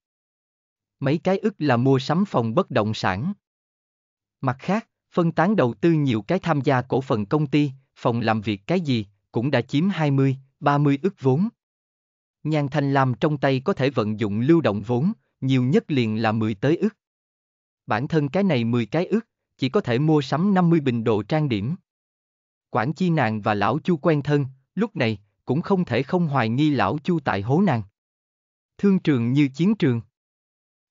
Mấy cái ức là mua sắm phòng bất động sản. Mặt khác, phân tán đầu tư nhiều cái tham gia cổ phần công ty, phòng làm việc cái gì, cũng đã chiếm 20, 30 ức vốn. Nhan Thanh Lam trong tay có thể vận dụng lưu động vốn, nhiều nhất liền là 10 tới ức. Bản thân cái này 10 cái ức, chỉ có thể mua sắm 50 bình đồ trang điểm. Quản chi nàng và lão chu quen thân, lúc này, cũng không thể không hoài nghi lão chu tại hố nàng. Thương trường như chiến trường.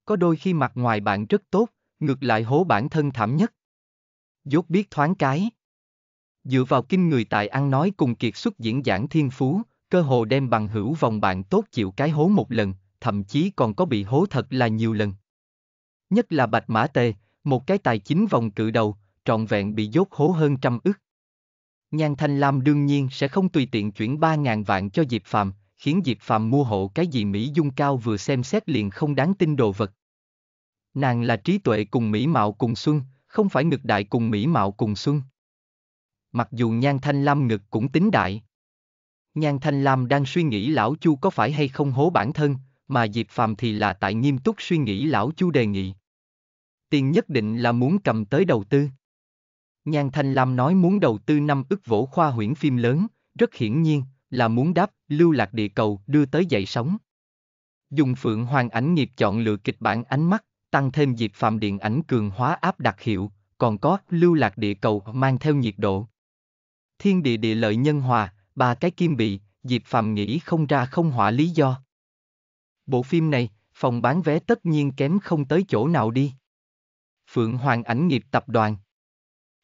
Có đôi khi mặt ngoài bạn rất tốt, ngược lại hố bản thân thảm nhất. Dốt biết thoáng cái. Dựa vào kinh người tài ăn nói cùng kiệt xuất diễn giảng thiên phú, cơ hồ đem bằng hữu vòng bạn tốt chịu cái hố một lần, thậm chí còn có bị hố thật là nhiều lần. Nhất là Bạch Mã Tề, một cái tài chính vòng cự đầu, trọn vẹn bị dốt hố hơn trăm ức. Nhan Thanh Lam đương nhiên sẽ không tùy tiện chuyển 3.000 vạn cho Diệp Phạm, khiến Diệp Phạm mua hộ cái gì Mỹ Dung Cao vừa xem xét liền không đáng tin đồ vật. Nàng là trí tuệ cùng Mỹ Mạo cùng Xuân, không phải ngực đại cùng Mỹ Mạo cùng Xuân mặc dù nhan thanh lam ngực cũng tính đại. Nhan thanh lam đang suy nghĩ lão chu có phải hay không hố bản thân, mà Diệp Phàm thì là tại nghiêm túc suy nghĩ lão chu đề nghị. Tiền nhất định là muốn cầm tới đầu tư. Nhan Thanh Lam nói muốn đầu tư năm ức vỗ khoa huyễn phim lớn, rất hiển nhiên, là muốn đáp, lưu lạc địa cầu đưa tới dậy sóng. Dùng Phượng Hoàng ảnh nghiệp chọn lựa kịch bản ánh mắt, tăng thêm Diệp Phàm điện ảnh cường hóa áp đặc hiệu, còn có lưu lạc địa cầu mang theo nhiệt độ thiên địa địa lợi nhân hòa, ba cái kim bị, Diệp Phạm nghĩ không ra không hỏa lý do. Bộ phim này, phòng bán vé tất nhiên kém không tới chỗ nào đi. Phượng Hoàng ảnh nghiệp tập đoàn.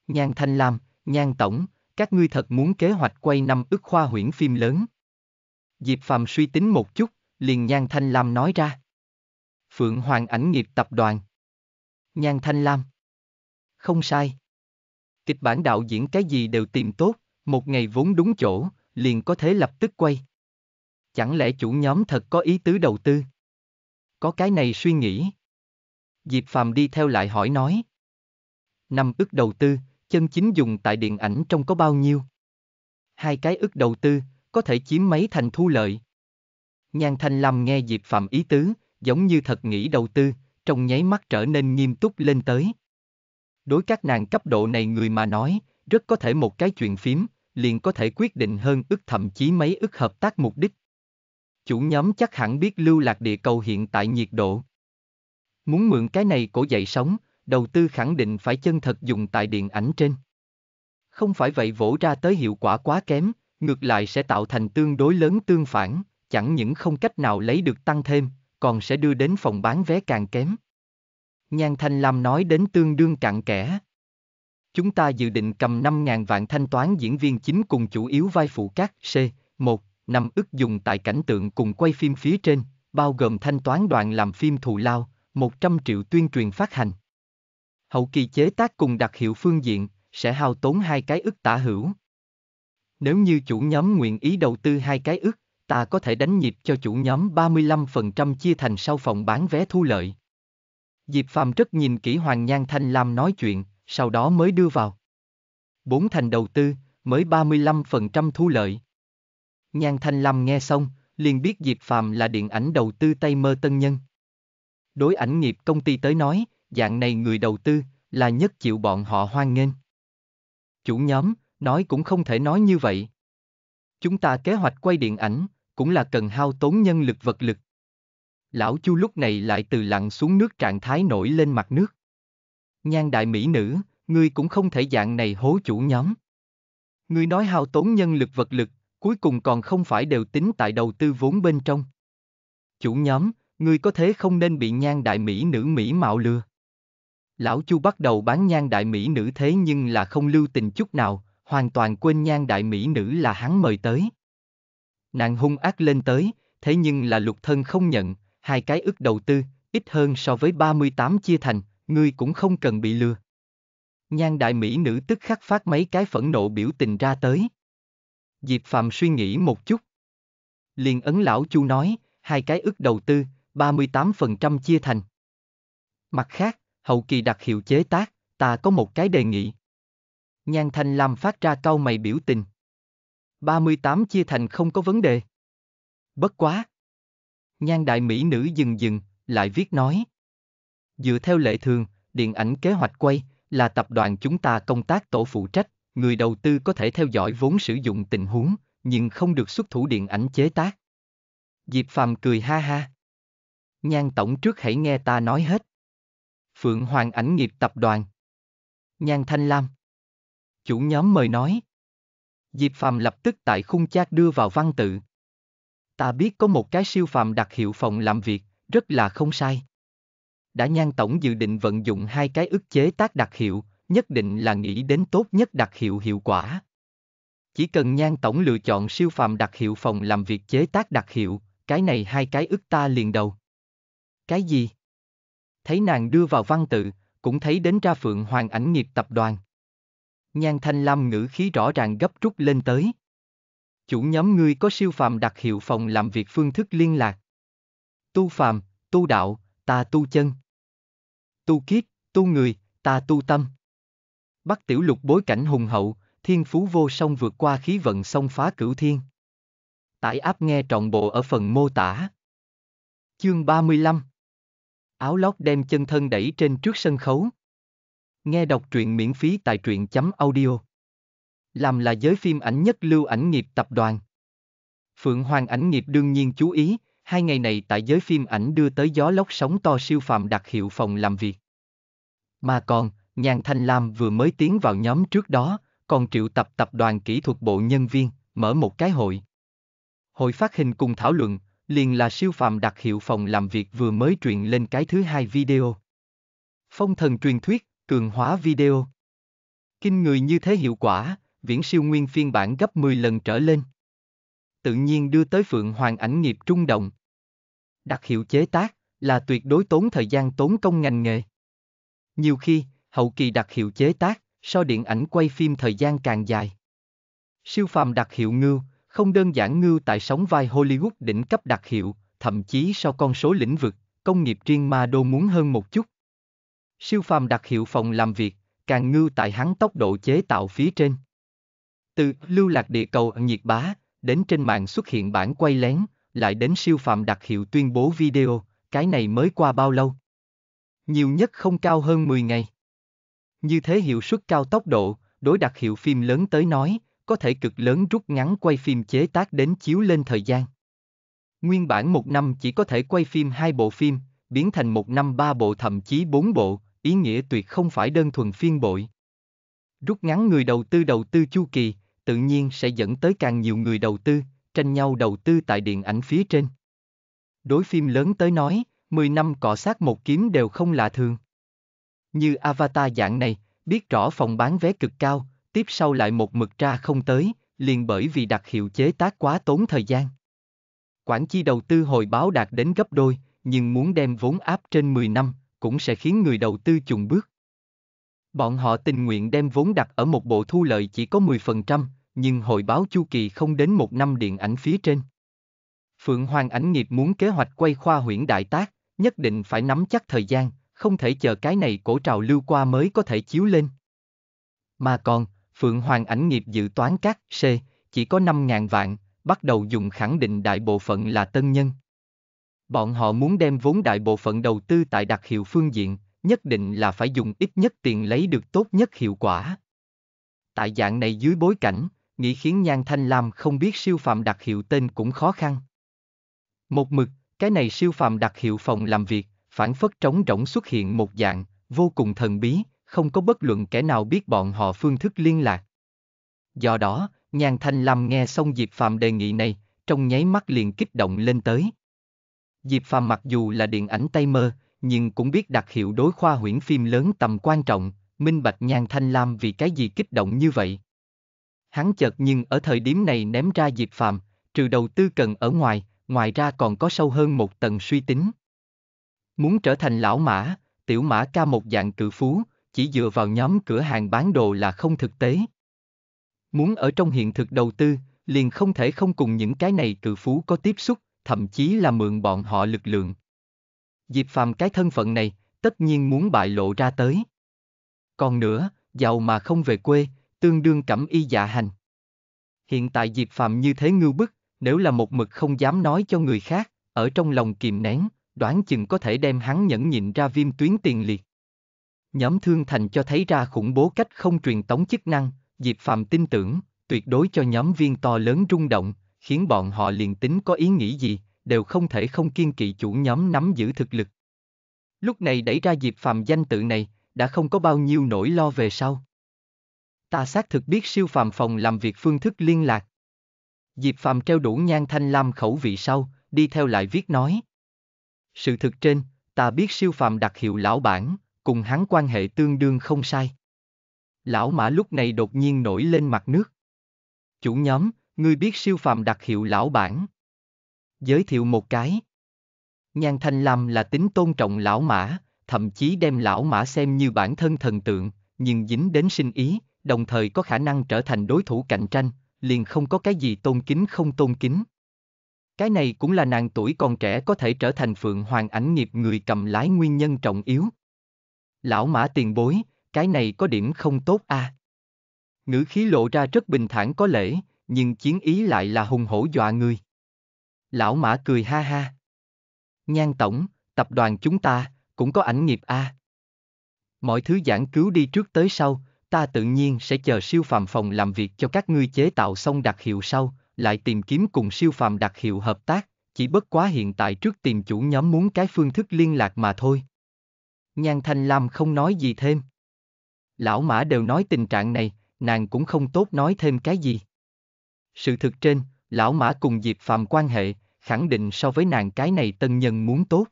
Nhan Thanh Lam, Nhan Tổng, các ngươi thật muốn kế hoạch quay năm ức khoa huyễn phim lớn. Diệp Phạm suy tính một chút, liền Nhan Thanh Lam nói ra. Phượng Hoàng ảnh nghiệp tập đoàn. Nhan Thanh Lam. Không sai. Kịch bản đạo diễn cái gì đều tìm tốt, một ngày vốn đúng chỗ, liền có thể lập tức quay. Chẳng lẽ chủ nhóm thật có ý tứ đầu tư? Có cái này suy nghĩ. Diệp Phàm đi theo lại hỏi nói. Năm ức đầu tư, chân chính dùng tại điện ảnh trong có bao nhiêu? Hai cái ức đầu tư, có thể chiếm mấy thành thu lợi. Nhan Thanh Lam nghe Diệp Phạm ý tứ, giống như thật nghĩ đầu tư, trong nháy mắt trở nên nghiêm túc lên tới. Đối các nàng cấp độ này người mà nói, rất có thể một cái chuyện phím, liền có thể quyết định hơn ức thậm chí mấy ức hợp tác mục đích. Chủ nhóm chắc hẳn biết lưu lạc địa cầu hiện tại nhiệt độ. Muốn mượn cái này cổ dậy sống đầu tư khẳng định phải chân thật dùng tại điện ảnh trên. Không phải vậy vỗ ra tới hiệu quả quá kém, ngược lại sẽ tạo thành tương đối lớn tương phản, chẳng những không cách nào lấy được tăng thêm, còn sẽ đưa đến phòng bán vé càng kém. Nhan Thanh Lam nói đến tương đương cạn kẽ chúng ta dự định cầm 5.000 vạn thanh toán diễn viên chính cùng chủ yếu vai phụ các C1, năm ức dùng tại cảnh tượng cùng quay phim phía trên, bao gồm thanh toán đoạn làm phim thù lao, 100 triệu tuyên truyền phát hành. Hậu kỳ chế tác cùng đặc hiệu phương diện, sẽ hao tốn hai cái ức tả hữu. Nếu như chủ nhóm nguyện ý đầu tư hai cái ức, ta có thể đánh nhịp cho chủ nhóm 35% chia thành sau phòng bán vé thu lợi. Diệp Phàm rất nhìn kỹ Hoàng Nhan Thanh Lam nói chuyện, sau đó mới đưa vào. Bốn thành đầu tư, mới 35% thu lợi. Nhan Thanh Lâm nghe xong, liền biết Diệp Phàm là điện ảnh đầu tư Tây Mơ Tân Nhân. Đối ảnh nghiệp công ty tới nói, dạng này người đầu tư, là nhất chịu bọn họ hoan nghênh. Chủ nhóm, nói cũng không thể nói như vậy. Chúng ta kế hoạch quay điện ảnh, cũng là cần hao tốn nhân lực vật lực. Lão Chu lúc này lại từ lặn xuống nước trạng thái nổi lên mặt nước. Nhan đại mỹ nữ, ngươi cũng không thể dạng này hố chủ nhóm. Ngươi nói hao tốn nhân lực vật lực, cuối cùng còn không phải đều tính tại đầu tư vốn bên trong. Chủ nhóm, ngươi có thế không nên bị nhan đại mỹ nữ mỹ mạo lừa. Lão Chu bắt đầu bán nhan đại mỹ nữ thế nhưng là không lưu tình chút nào, hoàn toàn quên nhan đại mỹ nữ là hắn mời tới. Nàng hung ác lên tới, thế nhưng là lục thân không nhận, hai cái ức đầu tư, ít hơn so với 38 chia thành, ngươi cũng không cần bị lừa. Nhan đại mỹ nữ tức khắc phát mấy cái phẫn nộ biểu tình ra tới. Diệp Phạm suy nghĩ một chút. Liền ấn lão chu nói, hai cái ước đầu tư, 38% chia thành. Mặt khác, hậu kỳ đặc hiệu chế tác, ta có một cái đề nghị. Nhan Thanh Lam phát ra cau mày biểu tình. 38 chia thành không có vấn đề. Bất quá. Nhan đại mỹ nữ dừng dừng, lại viết nói, Dựa theo lệ thường, điện ảnh kế hoạch quay là tập đoàn chúng ta công tác tổ phụ trách, người đầu tư có thể theo dõi vốn sử dụng tình huống, nhưng không được xuất thủ điện ảnh chế tác. Diệp Phàm cười ha ha. Nhan tổng trước hãy nghe ta nói hết. Phượng Hoàng ảnh nghiệp tập đoàn. Nhan Thanh Lam. Chủ nhóm mời nói. Diệp Phàm lập tức tại khung chat đưa vào văn tự. Ta biết có một cái siêu phàm đặc hiệu phòng làm việc, rất là không sai đã nhan tổng dự định vận dụng hai cái ức chế tác đặc hiệu, nhất định là nghĩ đến tốt nhất đặc hiệu hiệu quả. Chỉ cần nhan tổng lựa chọn siêu phàm đặc hiệu phòng làm việc chế tác đặc hiệu, cái này hai cái ức ta liền đầu. Cái gì? Thấy nàng đưa vào văn tự, cũng thấy đến ra phượng hoàng ảnh nghiệp tập đoàn. Nhan thanh lam ngữ khí rõ ràng gấp rút lên tới. Chủ nhóm ngươi có siêu phàm đặc hiệu phòng làm việc phương thức liên lạc. Tu phàm, tu đạo, ta tu chân tu kiếp, tu người, ta tu tâm. Bắc tiểu lục bối cảnh hùng hậu, thiên phú vô song vượt qua khí vận song phá cửu thiên. Tải áp nghe trọn bộ ở phần mô tả. Chương 35 Áo lót đem chân thân đẩy trên trước sân khấu. Nghe đọc truyện miễn phí tại truyện chấm audio. Làm là giới phim ảnh nhất lưu ảnh nghiệp tập đoàn. Phượng Hoàng ảnh nghiệp đương nhiên chú ý, Hai ngày này tại giới phim ảnh đưa tới gió lốc sóng to siêu phàm đặc hiệu phòng làm việc. Mà còn, Nhàn Thanh Lam vừa mới tiến vào nhóm trước đó, còn triệu tập tập đoàn kỹ thuật bộ nhân viên, mở một cái hội. Hội phát hình cùng thảo luận, liền là siêu phàm đặc hiệu phòng làm việc vừa mới truyền lên cái thứ hai video. Phong thần truyền thuyết, cường hóa video. Kinh người như thế hiệu quả, viễn siêu nguyên phiên bản gấp 10 lần trở lên. Tự nhiên đưa tới Phượng Hoàng ảnh nghiệp trung động đặc hiệu chế tác, là tuyệt đối tốn thời gian tốn công ngành nghề. Nhiều khi, hậu kỳ đặc hiệu chế tác, so điện ảnh quay phim thời gian càng dài. Siêu phàm đặc hiệu ngưu, không đơn giản ngưu tại sóng vai Hollywood đỉnh cấp đặc hiệu, thậm chí so con số lĩnh vực, công nghiệp riêng ma đô muốn hơn một chút. Siêu phàm đặc hiệu phòng làm việc, càng ngưu tại hắn tốc độ chế tạo phía trên. Từ lưu lạc địa cầu nhiệt bá, đến trên mạng xuất hiện bản quay lén, lại đến siêu phạm đặc hiệu tuyên bố video, cái này mới qua bao lâu? Nhiều nhất không cao hơn 10 ngày. Như thế hiệu suất cao tốc độ, đối đặc hiệu phim lớn tới nói, có thể cực lớn rút ngắn quay phim chế tác đến chiếu lên thời gian. Nguyên bản một năm chỉ có thể quay phim hai bộ phim, biến thành một năm ba bộ thậm chí bốn bộ, ý nghĩa tuyệt không phải đơn thuần phiên bội. Rút ngắn người đầu tư đầu tư chu kỳ, tự nhiên sẽ dẫn tới càng nhiều người đầu tư, tranh nhau đầu tư tại điện ảnh phía trên. Đối phim lớn tới nói, 10 năm cọ sát một kiếm đều không lạ thường. Như Avatar dạng này, biết rõ phòng bán vé cực cao, tiếp sau lại một mực ra không tới, liền bởi vì đặc hiệu chế tác quá tốn thời gian. Quản chi đầu tư hồi báo đạt đến gấp đôi, nhưng muốn đem vốn áp trên 10 năm, cũng sẽ khiến người đầu tư chùng bước. Bọn họ tình nguyện đem vốn đặt ở một bộ thu lợi chỉ có 10%, nhưng hội báo chu kỳ không đến một năm điện ảnh phía trên. Phượng Hoàng ảnh nghiệp muốn kế hoạch quay khoa huyễn đại tác, nhất định phải nắm chắc thời gian, không thể chờ cái này cổ trào lưu qua mới có thể chiếu lên. Mà còn, Phượng Hoàng ảnh nghiệp dự toán các C, chỉ có 5.000 vạn, bắt đầu dùng khẳng định đại bộ phận là tân nhân. Bọn họ muốn đem vốn đại bộ phận đầu tư tại đặc hiệu phương diện, nhất định là phải dùng ít nhất tiền lấy được tốt nhất hiệu quả. Tại dạng này dưới bối cảnh, nghĩ khiến Nhan Thanh Lam không biết siêu phàm đặc hiệu tên cũng khó khăn. Một mực, cái này siêu phàm đặc hiệu phòng làm việc, phản phất trống rỗng xuất hiện một dạng, vô cùng thần bí, không có bất luận kẻ nào biết bọn họ phương thức liên lạc. Do đó, Nhan Thanh Lam nghe xong Diệp Phạm đề nghị này, trong nháy mắt liền kích động lên tới. Diệp Phạm mặc dù là điện ảnh tay mơ, nhưng cũng biết đặc hiệu đối khoa huyễn phim lớn tầm quan trọng, minh bạch Nhan Thanh Lam vì cái gì kích động như vậy. Hắn chợt nhưng ở thời điểm này ném ra Diệp Phạm, trừ đầu tư cần ở ngoài, ngoài ra còn có sâu hơn một tầng suy tính. Muốn trở thành lão mã, tiểu mã ca một dạng cự phú, chỉ dựa vào nhóm cửa hàng bán đồ là không thực tế. Muốn ở trong hiện thực đầu tư, liền không thể không cùng những cái này cự phú có tiếp xúc, thậm chí là mượn bọn họ lực lượng. Diệp Phàm cái thân phận này, tất nhiên muốn bại lộ ra tới. Còn nữa, giàu mà không về quê, tương đương cẩm y dạ hành. Hiện tại Diệp Phạm như thế ngưu bức, nếu là một mực không dám nói cho người khác, ở trong lòng kìm nén, đoán chừng có thể đem hắn nhẫn nhịn ra viêm tuyến tiền liệt. Nhóm Thương Thành cho thấy ra khủng bố cách không truyền tống chức năng, Diệp Phạm tin tưởng, tuyệt đối cho nhóm viên to lớn rung động, khiến bọn họ liền tính có ý nghĩ gì, đều không thể không kiên kỵ chủ nhóm nắm giữ thực lực. Lúc này đẩy ra Diệp Phạm danh tự này, đã không có bao nhiêu nỗi lo về sau. Ta xác thực biết siêu phàm phòng làm việc phương thức liên lạc. Diệp phàm treo đủ nhan thanh lam khẩu vị sau, đi theo lại viết nói. Sự thực trên, ta biết siêu phàm đặc hiệu lão bản, cùng hắn quan hệ tương đương không sai. Lão mã lúc này đột nhiên nổi lên mặt nước. Chủ nhóm, ngươi biết siêu phàm đặc hiệu lão bản. Giới thiệu một cái. Nhan Thanh Lam là tính tôn trọng lão mã, thậm chí đem lão mã xem như bản thân thần tượng, nhưng dính đến sinh ý, đồng thời có khả năng trở thành đối thủ cạnh tranh, liền không có cái gì tôn kính không tôn kính. Cái này cũng là nàng tuổi còn trẻ có thể trở thành phượng hoàng ảnh nghiệp người cầm lái nguyên nhân trọng yếu. Lão mã tiền bối, cái này có điểm không tốt a. À? Ngữ khí lộ ra rất bình thản có lễ, nhưng chiến ý lại là hùng hổ dọa người. Lão mã cười ha ha. Nhan tổng, tập đoàn chúng ta, cũng có ảnh nghiệp a. À? Mọi thứ giảng cứu đi trước tới sau, ta tự nhiên sẽ chờ siêu phàm phòng làm việc cho các ngươi chế tạo xong đặc hiệu sau, lại tìm kiếm cùng siêu phàm đặc hiệu hợp tác, chỉ bất quá hiện tại trước tìm chủ nhóm muốn cái phương thức liên lạc mà thôi. Nhan Thanh Lam không nói gì thêm. Lão Mã đều nói tình trạng này, nàng cũng không tốt nói thêm cái gì. Sự thực trên, lão Mã cùng Diệp Phạm quan hệ, khẳng định so với nàng cái này tân nhân muốn tốt.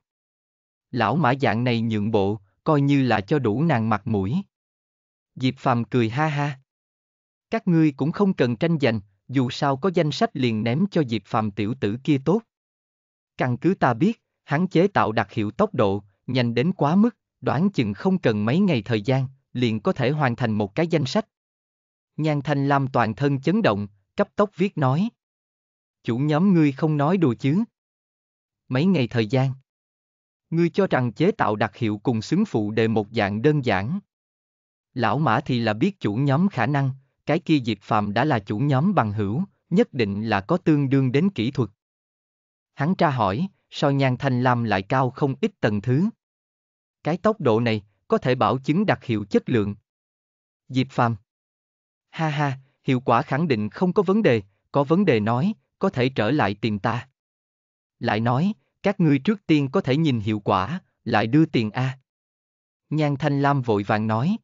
Lão Mã dạng này nhượng bộ, coi như là cho đủ nàng mặt mũi. Diệp Phàm cười ha ha. Các ngươi cũng không cần tranh giành, dù sao có danh sách liền ném cho Diệp Phàm tiểu tử kia tốt. Căn cứ ta biết, hắn chế tạo đặc hiệu tốc độ, nhanh đến quá mức, đoán chừng không cần mấy ngày thời gian, liền có thể hoàn thành một cái danh sách. Nhan Thanh Lam toàn thân chấn động, cấp tốc viết nói. Chủ nhóm ngươi không nói đùa chứ. Mấy ngày thời gian. Ngươi cho rằng chế tạo đặc hiệu cùng xứng phụ đề một dạng đơn giản. Lão Mã thì là biết chủ nhóm khả năng, cái kia Diệp Phàm đã là chủ nhóm bằng hữu, nhất định là có tương đương đến kỹ thuật. Hắn tra hỏi, sao nhan thanh lam lại cao không ít tầng thứ? Cái tốc độ này, có thể bảo chứng đặc hiệu chất lượng. Diệp Phàm Ha ha, hiệu quả khẳng định không có vấn đề, có vấn đề nói, có thể trở lại tiền ta. Lại nói, các ngươi trước tiên có thể nhìn hiệu quả, lại đưa tiền A. Nhan Thanh Lam vội vàng nói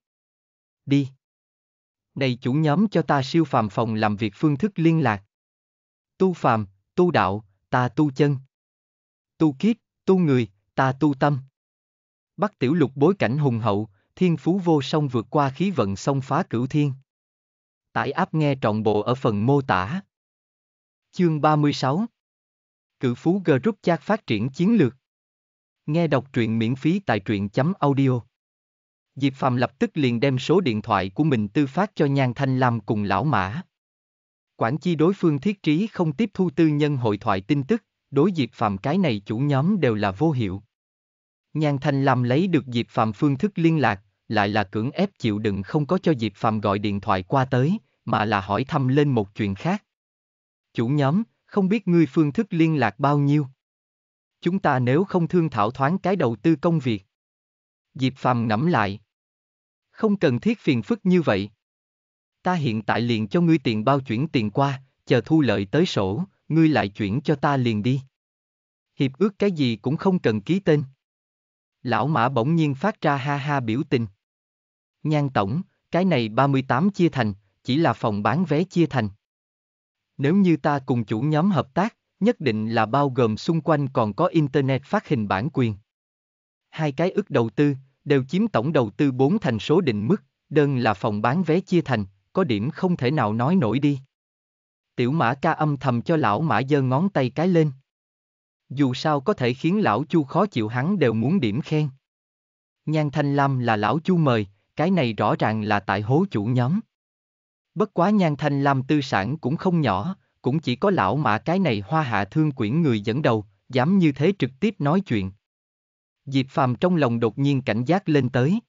đi. Này chủ nhóm cho ta siêu phàm phòng làm việc phương thức liên lạc. Tu phàm, tu đạo, ta tu chân. Tu kiếp, tu người, ta tu tâm. Bắc tiểu lục bối cảnh hùng hậu, thiên phú vô song vượt qua khí vận song phá cửu thiên. Tải áp nghe trọn bộ ở phần mô tả. Chương 36 Cự phú Group chat phát triển chiến lược. Nghe đọc truyện miễn phí tại truyện chấm audio. Diệp Phạm lập tức liền đem số điện thoại của mình tư phát cho Nhan Thanh Lam cùng lão mã. Quản chi đối phương thiết trí không tiếp thu tư nhân hội thoại tin tức, đối Diệp Phạm cái này chủ nhóm đều là vô hiệu. Nhan Thanh Lam lấy được Diệp Phạm phương thức liên lạc, lại là cưỡng ép chịu đựng không có cho Diệp Phạm gọi điện thoại qua tới, mà là hỏi thăm lên một chuyện khác. Chủ nhóm, không biết ngươi phương thức liên lạc bao nhiêu? Chúng ta nếu không thương thảo thoáng cái đầu tư công việc. Diệp Phạm ngẫm lại, không cần thiết phiền phức như vậy. Ta hiện tại liền cho ngươi tiền bao chuyển tiền qua, chờ thu lợi tới sổ, ngươi lại chuyển cho ta liền đi. Hiệp ước cái gì cũng không cần ký tên. Lão mã bỗng nhiên phát ra ha ha biểu tình. Nhan tổng, cái này 38 chia thành, chỉ là phòng bán vé chia thành. Nếu như ta cùng chủ nhóm hợp tác, nhất định là bao gồm xung quanh còn có Internet phát hình bản quyền. Hai cái ước đầu tư, đều chiếm tổng đầu tư 4 thành số định mức, đơn là phòng bán vé chia thành, có điểm không thể nào nói nổi đi. Tiểu mã ca âm thầm cho lão mã giơ ngón tay cái lên. Dù sao có thể khiến lão chu khó chịu hắn đều muốn điểm khen. Nhan Thanh Lam là lão chu mời, cái này rõ ràng là tại hố chủ nhóm. Bất quá Nhan Thanh Lam tư sản cũng không nhỏ, cũng chỉ có lão mã cái này hoa hạ thương quyển người dẫn đầu, dám như thế trực tiếp nói chuyện. Diệp Phàm trong lòng đột nhiên cảnh giác lên tới.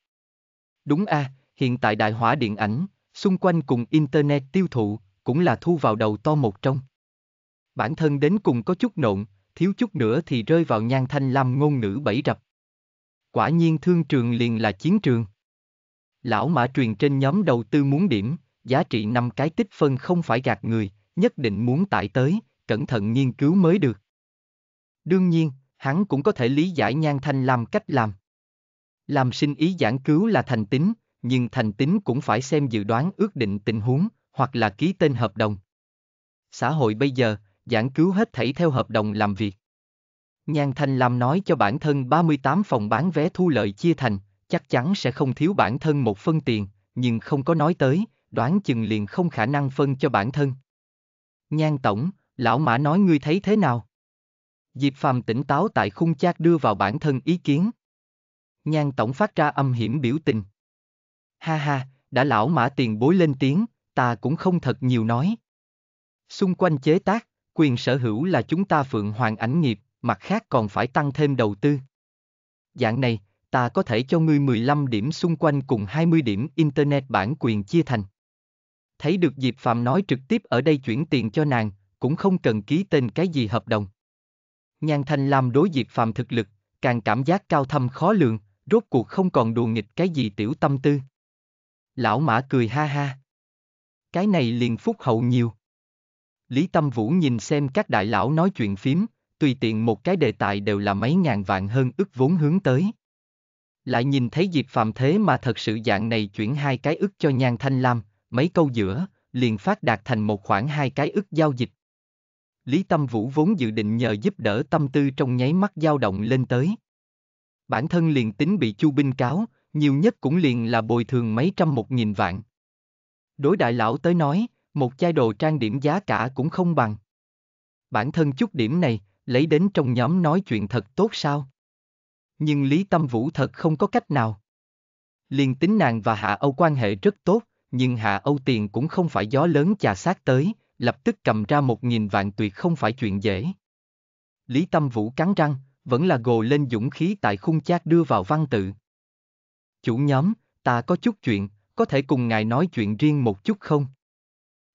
Đúng a, à, hiện tại đại hỏa điện ảnh, xung quanh cùng Internet tiêu thụ, cũng là thu vào đầu to một trong. Bản thân đến cùng có chút nộn, thiếu chút nữa thì rơi vào nhan thanh lam ngôn ngữ bẫy rập. Quả nhiên thương trường liền là chiến trường. Lão mã truyền trên nhóm đầu tư muốn điểm, giá trị năm cái tích phân không phải gạt người, nhất định muốn tải tới, cẩn thận nghiên cứu mới được. Đương nhiên, hắn cũng có thể lý giải Nhan Thanh Lam cách làm. Làm sinh ý giảng cứu là thành tính, nhưng thành tính cũng phải xem dự đoán ước định tình huống, hoặc là ký tên hợp đồng. Xã hội bây giờ, giảng cứu hết thảy theo hợp đồng làm việc. Nhan Thanh Lam nói cho bản thân 38 phòng bán vé thu lợi chia thành, chắc chắn sẽ không thiếu bản thân một phân tiền, nhưng không có nói tới, đoán chừng liền không khả năng phân cho bản thân. Nhan Tổng, lão mã nói ngươi thấy thế nào? Diệp Phàm tỉnh táo tại khung chat đưa vào bản thân ý kiến. Nhan tổng phát ra âm hiểm biểu tình. Ha ha, đã lão mã tiền bối lên tiếng, ta cũng không thật nhiều nói. Xung quanh chế tác, quyền sở hữu là chúng ta phượng hoàng ảnh nghiệp, mặt khác còn phải tăng thêm đầu tư. Dạng này, ta có thể cho ngươi 15 điểm xung quanh cùng 20 điểm Internet bản quyền chia thành. Thấy được Diệp Phạm nói trực tiếp ở đây chuyển tiền cho nàng, cũng không cần ký tên cái gì hợp đồng. Nhan Thanh Lam đối diệt Phạm thực lực, càng cảm giác cao thâm khó lường, rốt cuộc không còn đùa nghịch cái gì tiểu tâm tư. Lão Mã cười ha ha. Cái này liền phúc hậu nhiều. Lý Tâm Vũ nhìn xem các đại lão nói chuyện phím, tùy tiện một cái đề tài đều là mấy ngàn vạn hơn ức vốn hướng tới. Lại nhìn thấy diệt Phạm thế mà thật sự dạng này chuyển hai cái ức cho Nhan Thanh Lam, mấy câu giữa, liền phát đạt thành một khoảng hai cái ức giao dịch. Lý Tâm Vũ vốn dự định nhờ giúp đỡ tâm tư trong nháy mắt dao động lên tới. Bản thân liền tính bị Chu Binh cáo, nhiều nhất cũng liền là bồi thường mấy trăm một nghìn vạn. Đối đại lão tới nói, một chai đồ trang điểm giá cả cũng không bằng. Bản thân chút điểm này, lấy đến trong nhóm nói chuyện thật tốt sao? Nhưng Lý Tâm Vũ thật không có cách nào. Liền tính nàng và Hạ Âu quan hệ rất tốt, nhưng Hạ Âu tiền cũng không phải gió lớn chà sát tới, lập tức cầm ra một nghìn vạn tuyệt không phải chuyện dễ. Lý Tâm Vũ cắn răng, vẫn là gồ lên dũng khí tại khung chat đưa vào văn tự. Chủ nhóm, ta có chút chuyện, có thể cùng ngài nói chuyện riêng một chút không?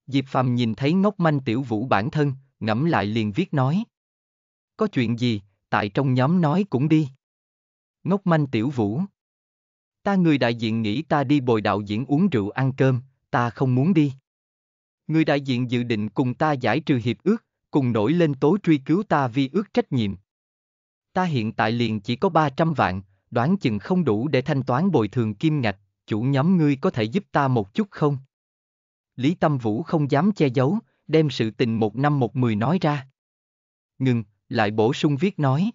Diệp Phàm nhìn thấy ngốc manh tiểu vũ bản thân, ngẫm lại liền viết nói. Có chuyện gì, tại trong nhóm nói cũng đi. Ngốc manh tiểu vũ. Ta người đại diện nghĩ ta đi bồi đạo diễn uống rượu ăn cơm, ta không muốn đi người đại diện dự định cùng ta giải trừ hiệp ước, cùng nổi lên tố truy cứu ta vi ước trách nhiệm. Ta hiện tại liền chỉ có 300 vạn, đoán chừng không đủ để thanh toán bồi thường kim ngạch, chủ nhóm ngươi có thể giúp ta một chút không? Lý Tâm Vũ không dám che giấu, đem sự tình một năm một mười nói ra. Ngừng, lại bổ sung viết nói.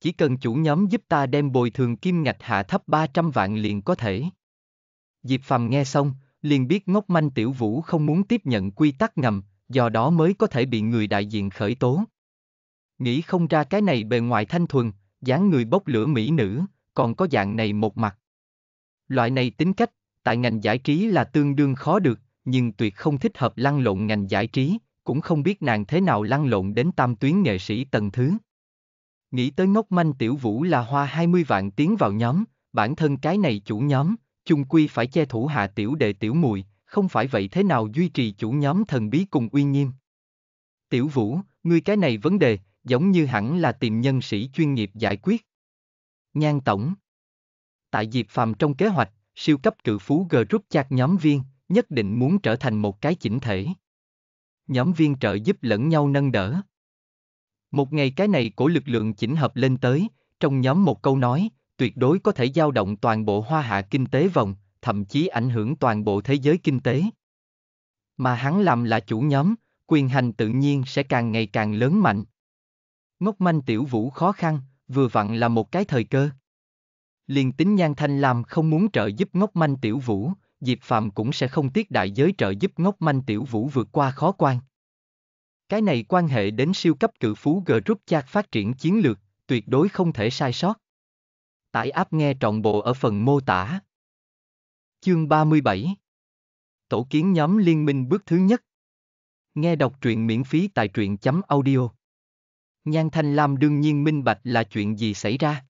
Chỉ cần chủ nhóm giúp ta đem bồi thường kim ngạch hạ thấp 300 vạn liền có thể. Diệp Phàm nghe xong, liền biết ngốc manh tiểu vũ không muốn tiếp nhận quy tắc ngầm, do đó mới có thể bị người đại diện khởi tố. Nghĩ không ra cái này bề ngoài thanh thuần, dáng người bốc lửa mỹ nữ, còn có dạng này một mặt. Loại này tính cách, tại ngành giải trí là tương đương khó được, nhưng tuyệt không thích hợp lăn lộn ngành giải trí, cũng không biết nàng thế nào lăn lộn đến tam tuyến nghệ sĩ tầng thứ. Nghĩ tới ngốc manh tiểu vũ là hoa 20 vạn tiến vào nhóm, bản thân cái này chủ nhóm, chung quy phải che thủ hạ tiểu đệ tiểu mùi, không phải vậy thế nào duy trì chủ nhóm thần bí cùng uy nghiêm. Tiểu Vũ, ngươi cái này vấn đề, giống như hẳn là tìm nhân sĩ chuyên nghiệp giải quyết. Nhan Tổng Tại Diệp Phàm trong kế hoạch, siêu cấp cự phú rút chặt nhóm viên, nhất định muốn trở thành một cái chỉnh thể. Nhóm viên trợ giúp lẫn nhau nâng đỡ. Một ngày cái này của lực lượng chỉnh hợp lên tới, trong nhóm một câu nói, tuyệt đối có thể giao động toàn bộ hoa hạ kinh tế vòng, thậm chí ảnh hưởng toàn bộ thế giới kinh tế. Mà hắn làm là chủ nhóm, quyền hành tự nhiên sẽ càng ngày càng lớn mạnh. Ngốc manh tiểu vũ khó khăn, vừa vặn là một cái thời cơ. Liền tính nhan thanh làm không muốn trợ giúp ngốc manh tiểu vũ, Diệp Phạm cũng sẽ không tiếc đại giới trợ giúp ngốc manh tiểu vũ vượt qua khó quan. Cái này quan hệ đến siêu cấp cự phú gờ group chat phát triển chiến lược, tuyệt đối không thể sai sót. Tải app nghe trọn bộ ở phần mô tả. Chương 37 Tổ kiến nhóm liên minh bước thứ nhất Nghe đọc truyện miễn phí tại truyện chấm audio Nhan Thanh Lam đương nhiên minh bạch là chuyện gì xảy ra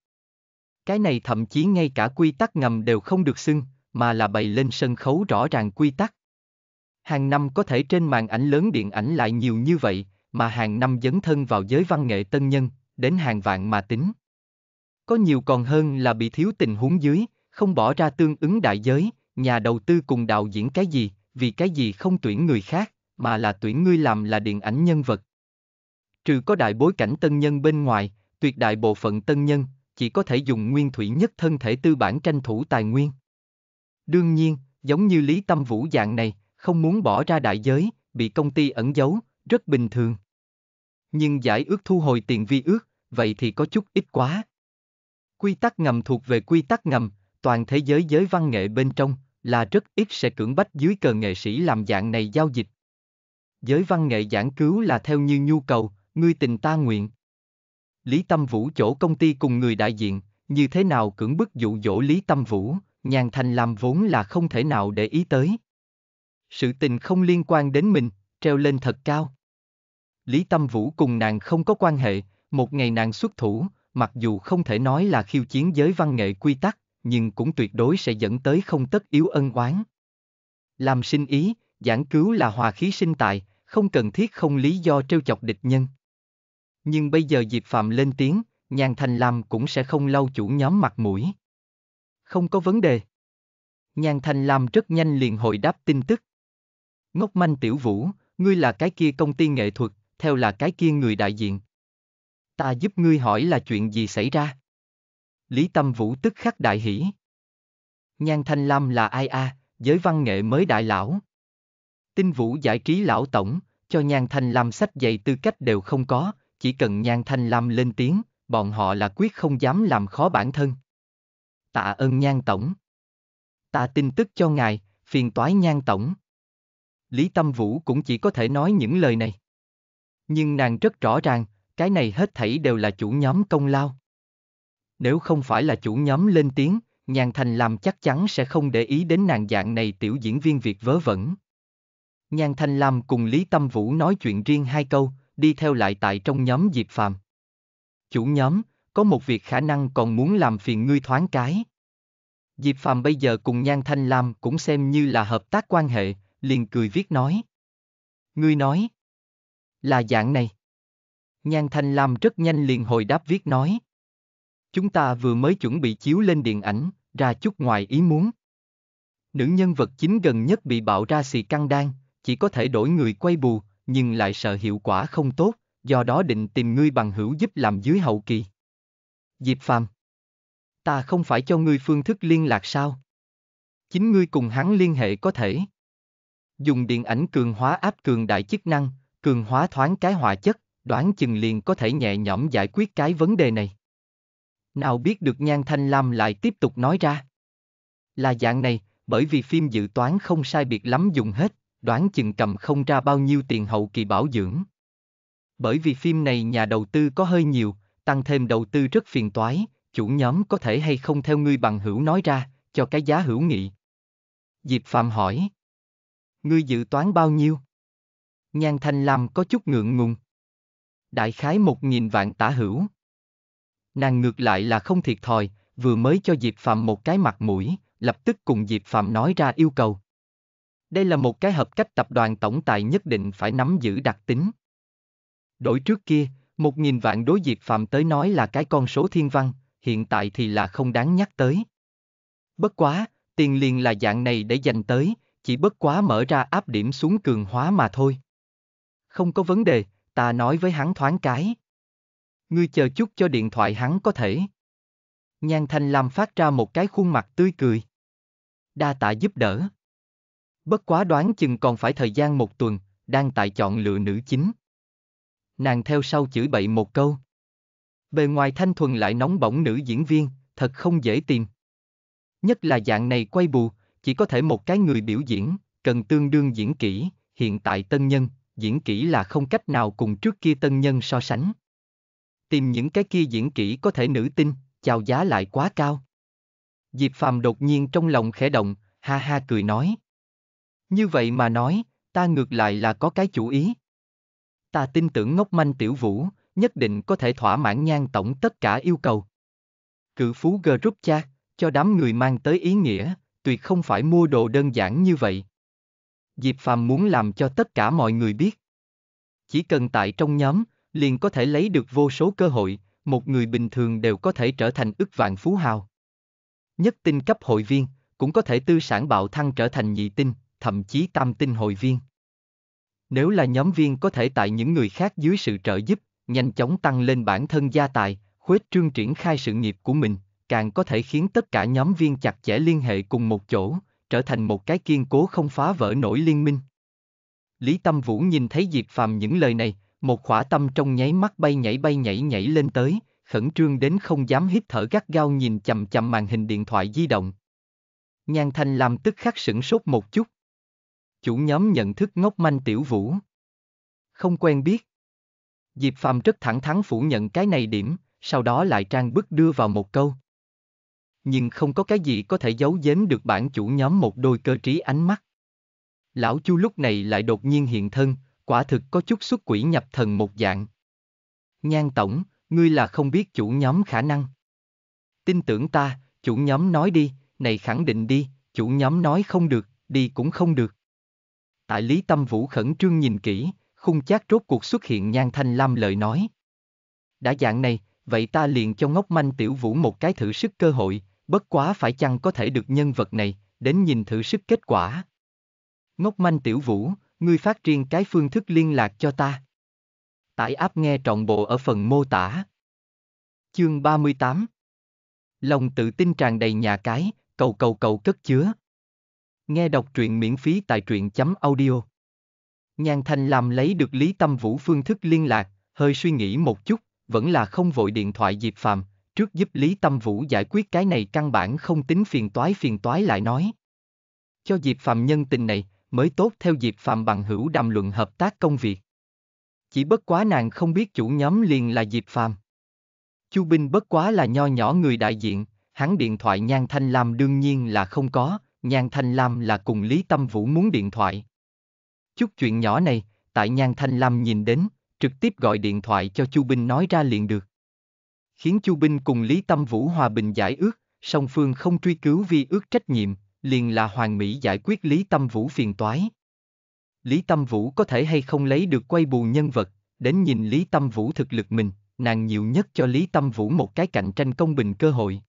Cái này thậm chí ngay cả quy tắc ngầm đều không được xưng Mà là bày lên sân khấu rõ ràng quy tắc Hàng năm có thể trên màn ảnh lớn điện ảnh lại nhiều như vậy Mà hàng năm dấn thân vào giới văn nghệ tân nhân Đến hàng vạn mà tính có nhiều còn hơn là bị thiếu tình huống dưới, không bỏ ra tương ứng đại giới, nhà đầu tư cùng đạo diễn cái gì, vì cái gì không tuyển người khác, mà là tuyển ngươi làm là điện ảnh nhân vật. Trừ có đại bối cảnh tân nhân bên ngoài, tuyệt đại bộ phận tân nhân, chỉ có thể dùng nguyên thủy nhất thân thể tư bản tranh thủ tài nguyên. Đương nhiên, giống như Lý Tâm Vũ dạng này, không muốn bỏ ra đại giới, bị công ty ẩn giấu, rất bình thường. Nhưng giải ước thu hồi tiền vi ước, vậy thì có chút ít quá. Quy tắc ngầm thuộc về quy tắc ngầm, toàn thế giới giới văn nghệ bên trong, là rất ít sẽ cưỡng bách dưới cờ nghệ sĩ làm dạng này giao dịch. Giới văn nghệ giảng cứu là theo như nhu cầu, ngươi tình ta nguyện. Lý Tâm Vũ chỗ công ty cùng người đại diện, như thế nào cưỡng bức dụ dỗ Lý Tâm Vũ, nhàn thành làm vốn là không thể nào để ý tới. Sự tình không liên quan đến mình, treo lên thật cao. Lý Tâm Vũ cùng nàng không có quan hệ, một ngày nàng xuất thủ, mặc dù không thể nói là khiêu chiến giới văn nghệ quy tắc, nhưng cũng tuyệt đối sẽ dẫn tới không tất yếu ân oán. Làm sinh ý, giảng cứu là hòa khí sinh tài, không cần thiết không lý do trêu chọc địch nhân. Nhưng bây giờ Diệp Phạm lên tiếng, nhàn thành lam cũng sẽ không lau chủ nhóm mặt mũi. Không có vấn đề. Nhàn thành lam rất nhanh liền hồi đáp tin tức. Ngốc manh tiểu vũ, ngươi là cái kia công ty nghệ thuật, theo là cái kia người đại diện, Ta giúp ngươi hỏi là chuyện gì xảy ra? Lý Tâm Vũ tức khắc đại hỉ. Nhan Thanh Lam là ai a, à, giới văn nghệ mới đại lão. Tinh Vũ giải trí lão tổng, cho Nhan Thanh Lam sách dày tư cách đều không có, chỉ cần Nhan Thanh Lam lên tiếng, bọn họ là quyết không dám làm khó bản thân. Tạ ơn Nhan Tổng. Tạ tin tức cho ngài, phiền toái Nhan Tổng. Lý Tâm Vũ cũng chỉ có thể nói những lời này. Nhưng nàng rất rõ ràng, cái này hết thảy đều là chủ nhóm công lao. Nếu không phải là chủ nhóm lên tiếng, nhàn thành làm chắc chắn sẽ không để ý đến nàng dạng này tiểu diễn viên Việt vớ vẩn. Nhàn thành làm cùng Lý Tâm Vũ nói chuyện riêng hai câu, đi theo lại tại trong nhóm Diệp Phàm. Chủ nhóm, có một việc khả năng còn muốn làm phiền ngươi thoáng cái. Diệp Phàm bây giờ cùng Nhan Thanh Lam cũng xem như là hợp tác quan hệ, liền cười viết nói. Ngươi nói, là dạng này. Nhan Thanh Lam rất nhanh liền hồi đáp viết nói. Chúng ta vừa mới chuẩn bị chiếu lên điện ảnh, ra chút ngoài ý muốn. Nữ nhân vật chính gần nhất bị bạo ra xì căng đan, chỉ có thể đổi người quay bù, nhưng lại sợ hiệu quả không tốt, do đó định tìm ngươi bằng hữu giúp làm dưới hậu kỳ. Diệp Phàm Ta không phải cho ngươi phương thức liên lạc sao? Chính ngươi cùng hắn liên hệ có thể. Dùng điện ảnh cường hóa áp cường đại chức năng, cường hóa thoáng cái hỏa chất, đoán chừng liền có thể nhẹ nhõm giải quyết cái vấn đề này. Nào biết được Nhan Thanh Lam lại tiếp tục nói ra. Là dạng này, bởi vì phim dự toán không sai biệt lắm dùng hết, đoán chừng cầm không ra bao nhiêu tiền hậu kỳ bảo dưỡng. Bởi vì phim này nhà đầu tư có hơi nhiều, tăng thêm đầu tư rất phiền toái, chủ nhóm có thể hay không theo ngươi bằng hữu nói ra, cho cái giá hữu nghị. Diệp Phạm hỏi. Ngươi dự toán bao nhiêu? Nhan Thanh Lam có chút ngượng ngùng đại khái một nghìn vạn tả hữu. Nàng ngược lại là không thiệt thòi, vừa mới cho Diệp Phạm một cái mặt mũi, lập tức cùng Diệp Phạm nói ra yêu cầu. Đây là một cái hợp cách tập đoàn tổng tài nhất định phải nắm giữ đặc tính. Đổi trước kia, một nghìn vạn đối Diệp Phạm tới nói là cái con số thiên văn, hiện tại thì là không đáng nhắc tới. Bất quá, tiền liền là dạng này để dành tới, chỉ bất quá mở ra áp điểm xuống cường hóa mà thôi. Không có vấn đề, ta nói với hắn thoáng cái. Ngươi chờ chút cho điện thoại hắn có thể. Nhan Thanh Lam phát ra một cái khuôn mặt tươi cười. Đa tạ giúp đỡ. Bất quá đoán chừng còn phải thời gian một tuần, đang tại chọn lựa nữ chính. Nàng theo sau chửi bậy một câu. Bề ngoài thanh thuần lại nóng bỏng nữ diễn viên, thật không dễ tìm. Nhất là dạng này quay bù, chỉ có thể một cái người biểu diễn, cần tương đương diễn kỹ, hiện tại tân nhân, diễn kỹ là không cách nào cùng trước kia tân nhân so sánh. Tìm những cái kia diễn kỹ có thể nữ tinh, chào giá lại quá cao. Diệp Phàm đột nhiên trong lòng khẽ động, ha ha cười nói. Như vậy mà nói, ta ngược lại là có cái chủ ý. Ta tin tưởng ngốc manh tiểu vũ, nhất định có thể thỏa mãn nhan tổng tất cả yêu cầu. Cự phú Group cha, cho đám người mang tới ý nghĩa, tuyệt không phải mua đồ đơn giản như vậy. Diệp Phàm muốn làm cho tất cả mọi người biết. Chỉ cần tại trong nhóm, liền có thể lấy được vô số cơ hội, một người bình thường đều có thể trở thành ức vạn phú hào. Nhất tinh cấp hội viên, cũng có thể tư sản bạo thăng trở thành nhị tinh, thậm chí tam tinh hội viên. Nếu là nhóm viên có thể tại những người khác dưới sự trợ giúp, nhanh chóng tăng lên bản thân gia tài, khuếch trương triển khai sự nghiệp của mình, càng có thể khiến tất cả nhóm viên chặt chẽ liên hệ cùng một chỗ, trở thành một cái kiên cố không phá vỡ nổi liên minh. Lý Tâm Vũ nhìn thấy Diệp Phàm những lời này, một khỏa tâm trong nháy mắt bay nhảy bay nhảy nhảy lên tới, khẩn trương đến không dám hít thở gắt gao nhìn chằm chằm màn hình điện thoại di động. Nhan Thanh làm tức khắc sửng sốt một chút. Chủ nhóm nhận thức ngốc manh tiểu vũ. Không quen biết. Diệp Phàm rất thẳng thắn phủ nhận cái này điểm, sau đó lại trang bức đưa vào một câu nhưng không có cái gì có thể giấu giếm được bản chủ nhóm một đôi cơ trí ánh mắt. Lão Chu lúc này lại đột nhiên hiện thân, quả thực có chút xuất quỷ nhập thần một dạng. Nhan tổng, ngươi là không biết chủ nhóm khả năng. Tin tưởng ta, chủ nhóm nói đi, này khẳng định đi, chủ nhóm nói không được, đi cũng không được. Tại Lý Tâm Vũ khẩn trương nhìn kỹ, khung chát rốt cuộc xuất hiện nhan thanh lam lời nói. Đã dạng này, vậy ta liền cho ngốc manh tiểu vũ một cái thử sức cơ hội, Bất quá phải chăng có thể được nhân vật này, đến nhìn thử sức kết quả. Ngốc manh tiểu vũ, ngươi phát riêng cái phương thức liên lạc cho ta. Tải áp nghe trọn bộ ở phần mô tả. Chương 38 Lòng tự tin tràn đầy nhà cái, cầu cầu cầu cất chứa. Nghe đọc truyện miễn phí tại truyện chấm audio. Nhàn thành làm lấy được Lý Tâm Vũ phương thức liên lạc, hơi suy nghĩ một chút, vẫn là không vội điện thoại Diệp Phàm, trước giúp Lý Tâm Vũ giải quyết cái này căn bản không tính phiền toái phiền toái lại nói. Cho Diệp Phạm nhân tình này, mới tốt theo Diệp Phạm bằng hữu đàm luận hợp tác công việc. Chỉ bất quá nàng không biết chủ nhóm liền là Diệp Phạm. Chu Binh bất quá là nho nhỏ người đại diện, hắn điện thoại Nhan Thanh Lam đương nhiên là không có, Nhan Thanh Lam là cùng Lý Tâm Vũ muốn điện thoại. Chút chuyện nhỏ này, tại Nhan Thanh Lam nhìn đến, trực tiếp gọi điện thoại cho Chu Binh nói ra liền được khiến Chu Binh cùng Lý Tâm Vũ hòa bình giải ước, song phương không truy cứu vi ước trách nhiệm, liền là Hoàng Mỹ giải quyết Lý Tâm Vũ phiền toái. Lý Tâm Vũ có thể hay không lấy được quay bù nhân vật, đến nhìn Lý Tâm Vũ thực lực mình, nàng nhiều nhất cho Lý Tâm Vũ một cái cạnh tranh công bình cơ hội.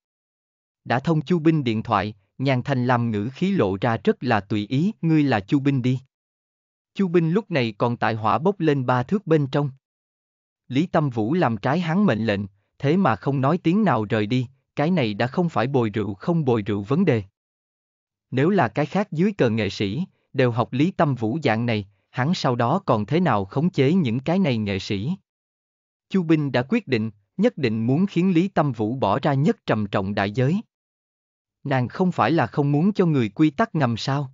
Đã thông Chu Binh điện thoại, nhàn thành làm ngữ khí lộ ra rất là tùy ý, ngươi là Chu Binh đi. Chu Binh lúc này còn tại hỏa bốc lên ba thước bên trong. Lý Tâm Vũ làm trái hắn mệnh lệnh, thế mà không nói tiếng nào rời đi, cái này đã không phải bồi rượu không bồi rượu vấn đề. Nếu là cái khác dưới cờ nghệ sĩ, đều học lý tâm vũ dạng này, hắn sau đó còn thế nào khống chế những cái này nghệ sĩ. Chu Binh đã quyết định, nhất định muốn khiến Lý Tâm Vũ bỏ ra nhất trầm trọng đại giới. Nàng không phải là không muốn cho người quy tắc ngầm sao?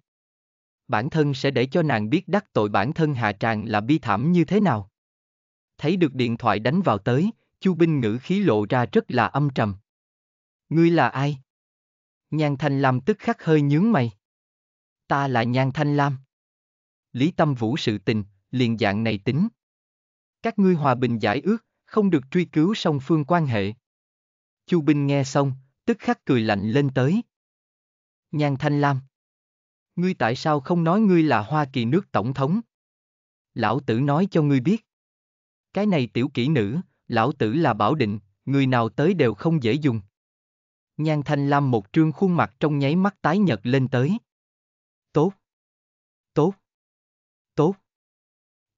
Bản thân sẽ để cho nàng biết đắc tội bản thân hạ tràng là bi thảm như thế nào. Thấy được điện thoại đánh vào tới, Chu Binh ngữ khí lộ ra rất là âm trầm. Ngươi là ai? Nhan Thanh Lam tức khắc hơi nhướng mày. Ta là Nhan Thanh Lam. Lý Tâm Vũ sự tình, liền dạng này tính. Các ngươi hòa bình giải ước, không được truy cứu song phương quan hệ. Chu Binh nghe xong, tức khắc cười lạnh lên tới. Nhan Thanh Lam. Ngươi tại sao không nói ngươi là Hoa Kỳ nước Tổng thống? Lão tử nói cho ngươi biết. Cái này tiểu kỹ nữ, lão tử là bảo định, người nào tới đều không dễ dùng. Nhan Thanh Lam một trương khuôn mặt trong nháy mắt tái nhật lên tới. Tốt. Tốt. Tốt.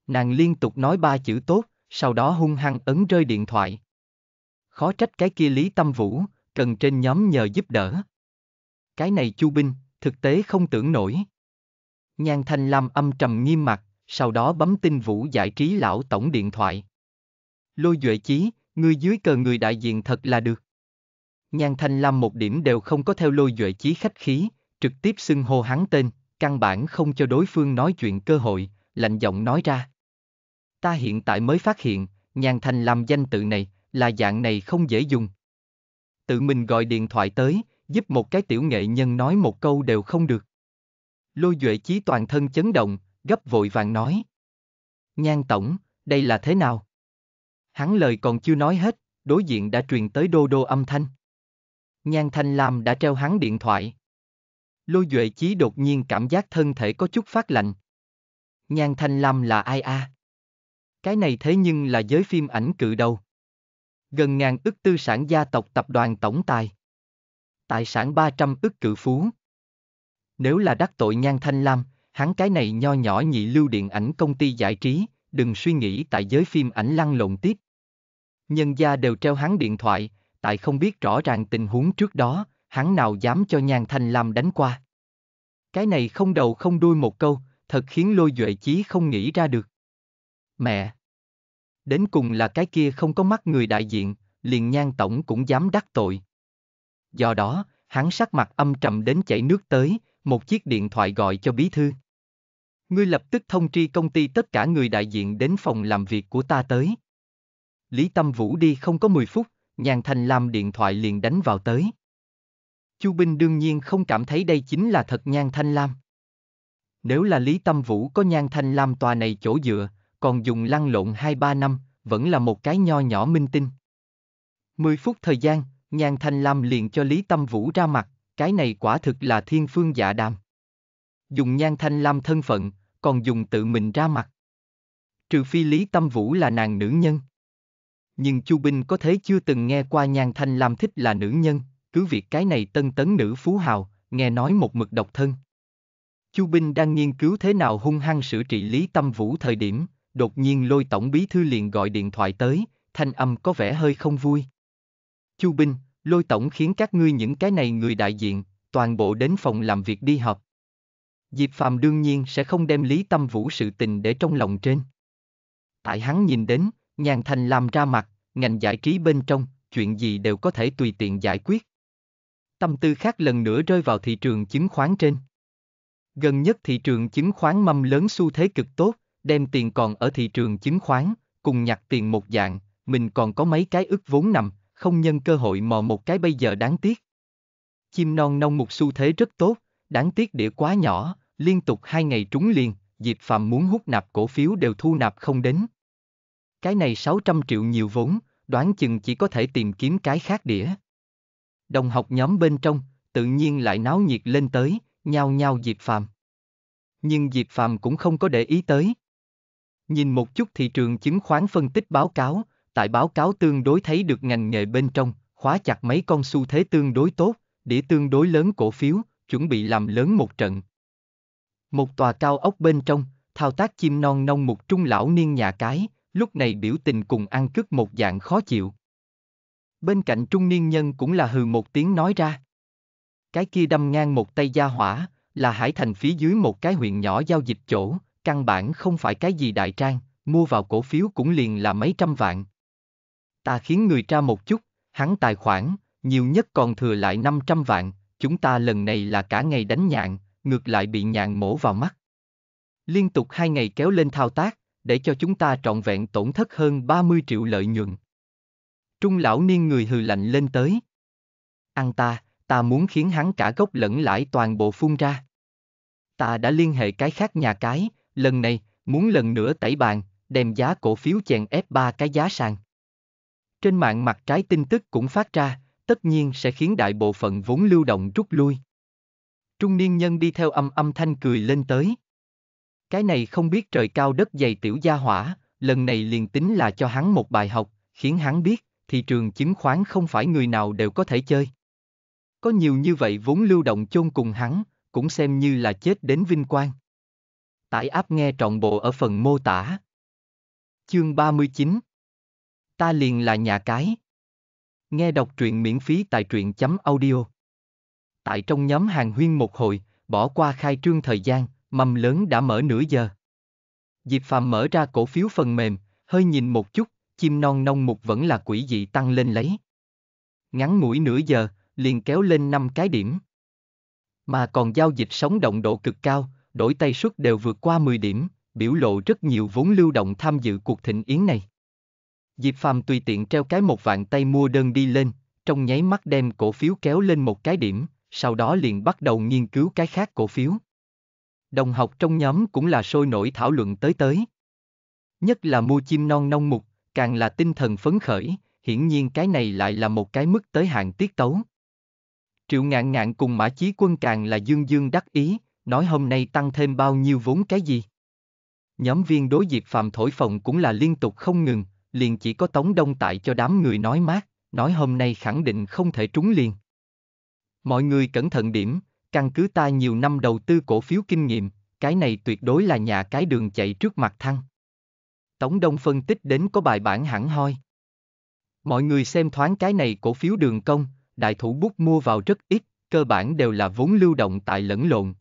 Nàng liên tục nói ba chữ tốt, sau đó hung hăng ấn rơi điện thoại. Khó trách cái kia Lý Tâm Vũ, cần trên nhóm nhờ giúp đỡ. Cái này Chu Binh, thực tế không tưởng nổi. Nhan Thanh Lam âm trầm nghiêm mặt, sau đó bấm tin Vũ giải trí lão tổng điện thoại lôi duệ chí, ngươi dưới cờ người đại diện thật là được. Nhan Thanh Lam một điểm đều không có theo lôi duệ chí khách khí, trực tiếp xưng hô hắn tên, căn bản không cho đối phương nói chuyện cơ hội, lạnh giọng nói ra. Ta hiện tại mới phát hiện, Nhan Thanh Lam danh tự này, là dạng này không dễ dùng. Tự mình gọi điện thoại tới, giúp một cái tiểu nghệ nhân nói một câu đều không được. Lôi duệ chí toàn thân chấn động, gấp vội vàng nói. Nhan Tổng, đây là thế nào? Hắn lời còn chưa nói hết, đối diện đã truyền tới đô đô âm thanh. Nhan Thanh Lam đã treo hắn điện thoại. Lôi Duệ Chí đột nhiên cảm giác thân thể có chút phát lạnh. Nhan Thanh Lam là ai a? À? Cái này thế nhưng là giới phim ảnh cự đầu. Gần ngàn ức tư sản gia tộc tập đoàn tổng tài. Tài sản 300 ức cự phú. Nếu là đắc tội Nhan Thanh Lam, hắn cái này nho nhỏ nhị lưu điện ảnh công ty giải trí, đừng suy nghĩ tại giới phim ảnh lăn lộn tiếp nhân gia đều treo hắn điện thoại, tại không biết rõ ràng tình huống trước đó, hắn nào dám cho Nhan Thanh Lam đánh qua. Cái này không đầu không đuôi một câu, thật khiến lôi duệ chí không nghĩ ra được. Mẹ! Đến cùng là cái kia không có mắt người đại diện, liền Nhan Tổng cũng dám đắc tội. Do đó, hắn sắc mặt âm trầm đến chảy nước tới, một chiếc điện thoại gọi cho bí thư. Ngươi lập tức thông tri công ty tất cả người đại diện đến phòng làm việc của ta tới. Lý Tâm Vũ đi không có 10 phút, Nhàn Thành làm điện thoại liền đánh vào tới. Chu Binh đương nhiên không cảm thấy đây chính là thật Nhan Thanh Lam. Nếu là Lý Tâm Vũ có Nhan Thanh Lam tòa này chỗ dựa, còn dùng lăn lộn 2-3 năm, vẫn là một cái nho nhỏ minh tinh. 10 phút thời gian, Nhan Thanh Lam liền cho Lý Tâm Vũ ra mặt, cái này quả thực là thiên phương dạ đàm. Dùng Nhan Thanh Lam thân phận, còn dùng tự mình ra mặt. Trừ phi Lý Tâm Vũ là nàng nữ nhân nhưng Chu Binh có thế chưa từng nghe qua Nhan Thanh Lam thích là nữ nhân, cứ việc cái này tân tấn nữ phú hào, nghe nói một mực độc thân. Chu Binh đang nghiên cứu thế nào hung hăng sửa trị Lý Tâm Vũ thời điểm, đột nhiên lôi tổng bí thư liền gọi điện thoại tới, thanh âm có vẻ hơi không vui. Chu Binh, lôi tổng khiến các ngươi những cái này người đại diện, toàn bộ đến phòng làm việc đi họp. Diệp Phạm đương nhiên sẽ không đem Lý Tâm Vũ sự tình để trong lòng trên. Tại hắn nhìn đến, Nhàn thành làm ra mặt, ngành giải trí bên trong, chuyện gì đều có thể tùy tiện giải quyết. Tâm tư khác lần nữa rơi vào thị trường chứng khoán trên. Gần nhất thị trường chứng khoán mâm lớn xu thế cực tốt, đem tiền còn ở thị trường chứng khoán, cùng nhặt tiền một dạng, mình còn có mấy cái ức vốn nằm, không nhân cơ hội mò một cái bây giờ đáng tiếc. Chim non nông một xu thế rất tốt, đáng tiếc đĩa quá nhỏ, liên tục hai ngày trúng liền, Diệp Phạm muốn hút nạp cổ phiếu đều thu nạp không đến cái này 600 triệu nhiều vốn, đoán chừng chỉ có thể tìm kiếm cái khác đĩa. Đồng học nhóm bên trong, tự nhiên lại náo nhiệt lên tới, nhao nhao Diệp Phàm. Nhưng Diệp Phàm cũng không có để ý tới. Nhìn một chút thị trường chứng khoán phân tích báo cáo, tại báo cáo tương đối thấy được ngành nghề bên trong, khóa chặt mấy con xu thế tương đối tốt, đĩa tương đối lớn cổ phiếu, chuẩn bị làm lớn một trận. Một tòa cao ốc bên trong, thao tác chim non nông một trung lão niên nhà cái, lúc này biểu tình cùng ăn cướp một dạng khó chịu. Bên cạnh trung niên nhân cũng là hừ một tiếng nói ra. Cái kia đâm ngang một tay gia hỏa, là hải thành phía dưới một cái huyện nhỏ giao dịch chỗ, căn bản không phải cái gì đại trang, mua vào cổ phiếu cũng liền là mấy trăm vạn. Ta khiến người tra một chút, hắn tài khoản, nhiều nhất còn thừa lại 500 vạn, chúng ta lần này là cả ngày đánh nhạn, ngược lại bị nhạn mổ vào mắt. Liên tục hai ngày kéo lên thao tác, để cho chúng ta trọn vẹn tổn thất hơn 30 triệu lợi nhuận. Trung lão niên người hừ lạnh lên tới. Ăn ta, ta muốn khiến hắn cả gốc lẫn lãi toàn bộ phun ra. Ta đã liên hệ cái khác nhà cái, lần này, muốn lần nữa tẩy bàn, đem giá cổ phiếu chèn ép ba cái giá sàn. Trên mạng mặt trái tin tức cũng phát ra, tất nhiên sẽ khiến đại bộ phận vốn lưu động rút lui. Trung niên nhân đi theo âm âm thanh cười lên tới. Cái này không biết trời cao đất dày tiểu gia hỏa, lần này liền tính là cho hắn một bài học, khiến hắn biết, thị trường chứng khoán không phải người nào đều có thể chơi. Có nhiều như vậy vốn lưu động chôn cùng hắn, cũng xem như là chết đến vinh quang. Tải áp nghe trọn bộ ở phần mô tả. Chương 39 Ta liền là nhà cái. Nghe đọc truyện miễn phí tại truyện chấm audio. Tại trong nhóm hàng huyên một hồi, bỏ qua khai trương thời gian, mầm lớn đã mở nửa giờ. Diệp Phạm mở ra cổ phiếu phần mềm, hơi nhìn một chút, chim non nông mục vẫn là quỷ dị tăng lên lấy. Ngắn mũi nửa giờ, liền kéo lên 5 cái điểm. Mà còn giao dịch sống động độ cực cao, đổi tay suất đều vượt qua 10 điểm, biểu lộ rất nhiều vốn lưu động tham dự cuộc thịnh yến này. Diệp Phàm tùy tiện treo cái một vạn tay mua đơn đi lên, trong nháy mắt đem cổ phiếu kéo lên một cái điểm, sau đó liền bắt đầu nghiên cứu cái khác cổ phiếu. Đồng học trong nhóm cũng là sôi nổi thảo luận tới tới. Nhất là mua chim non nông mục, càng là tinh thần phấn khởi, hiển nhiên cái này lại là một cái mức tới hạn tiết tấu. Triệu ngạn ngạn cùng mã chí quân càng là dương dương đắc ý, nói hôm nay tăng thêm bao nhiêu vốn cái gì. Nhóm viên đối diệp phạm thổi Phồng cũng là liên tục không ngừng, liền chỉ có tống đông tại cho đám người nói mát, nói hôm nay khẳng định không thể trúng liền. Mọi người cẩn thận điểm, căn cứ ta nhiều năm đầu tư cổ phiếu kinh nghiệm, cái này tuyệt đối là nhà cái đường chạy trước mặt thăng. Tống Đông phân tích đến có bài bản hẳn hoi. Mọi người xem thoáng cái này cổ phiếu đường công, đại thủ bút mua vào rất ít, cơ bản đều là vốn lưu động tại lẫn lộn.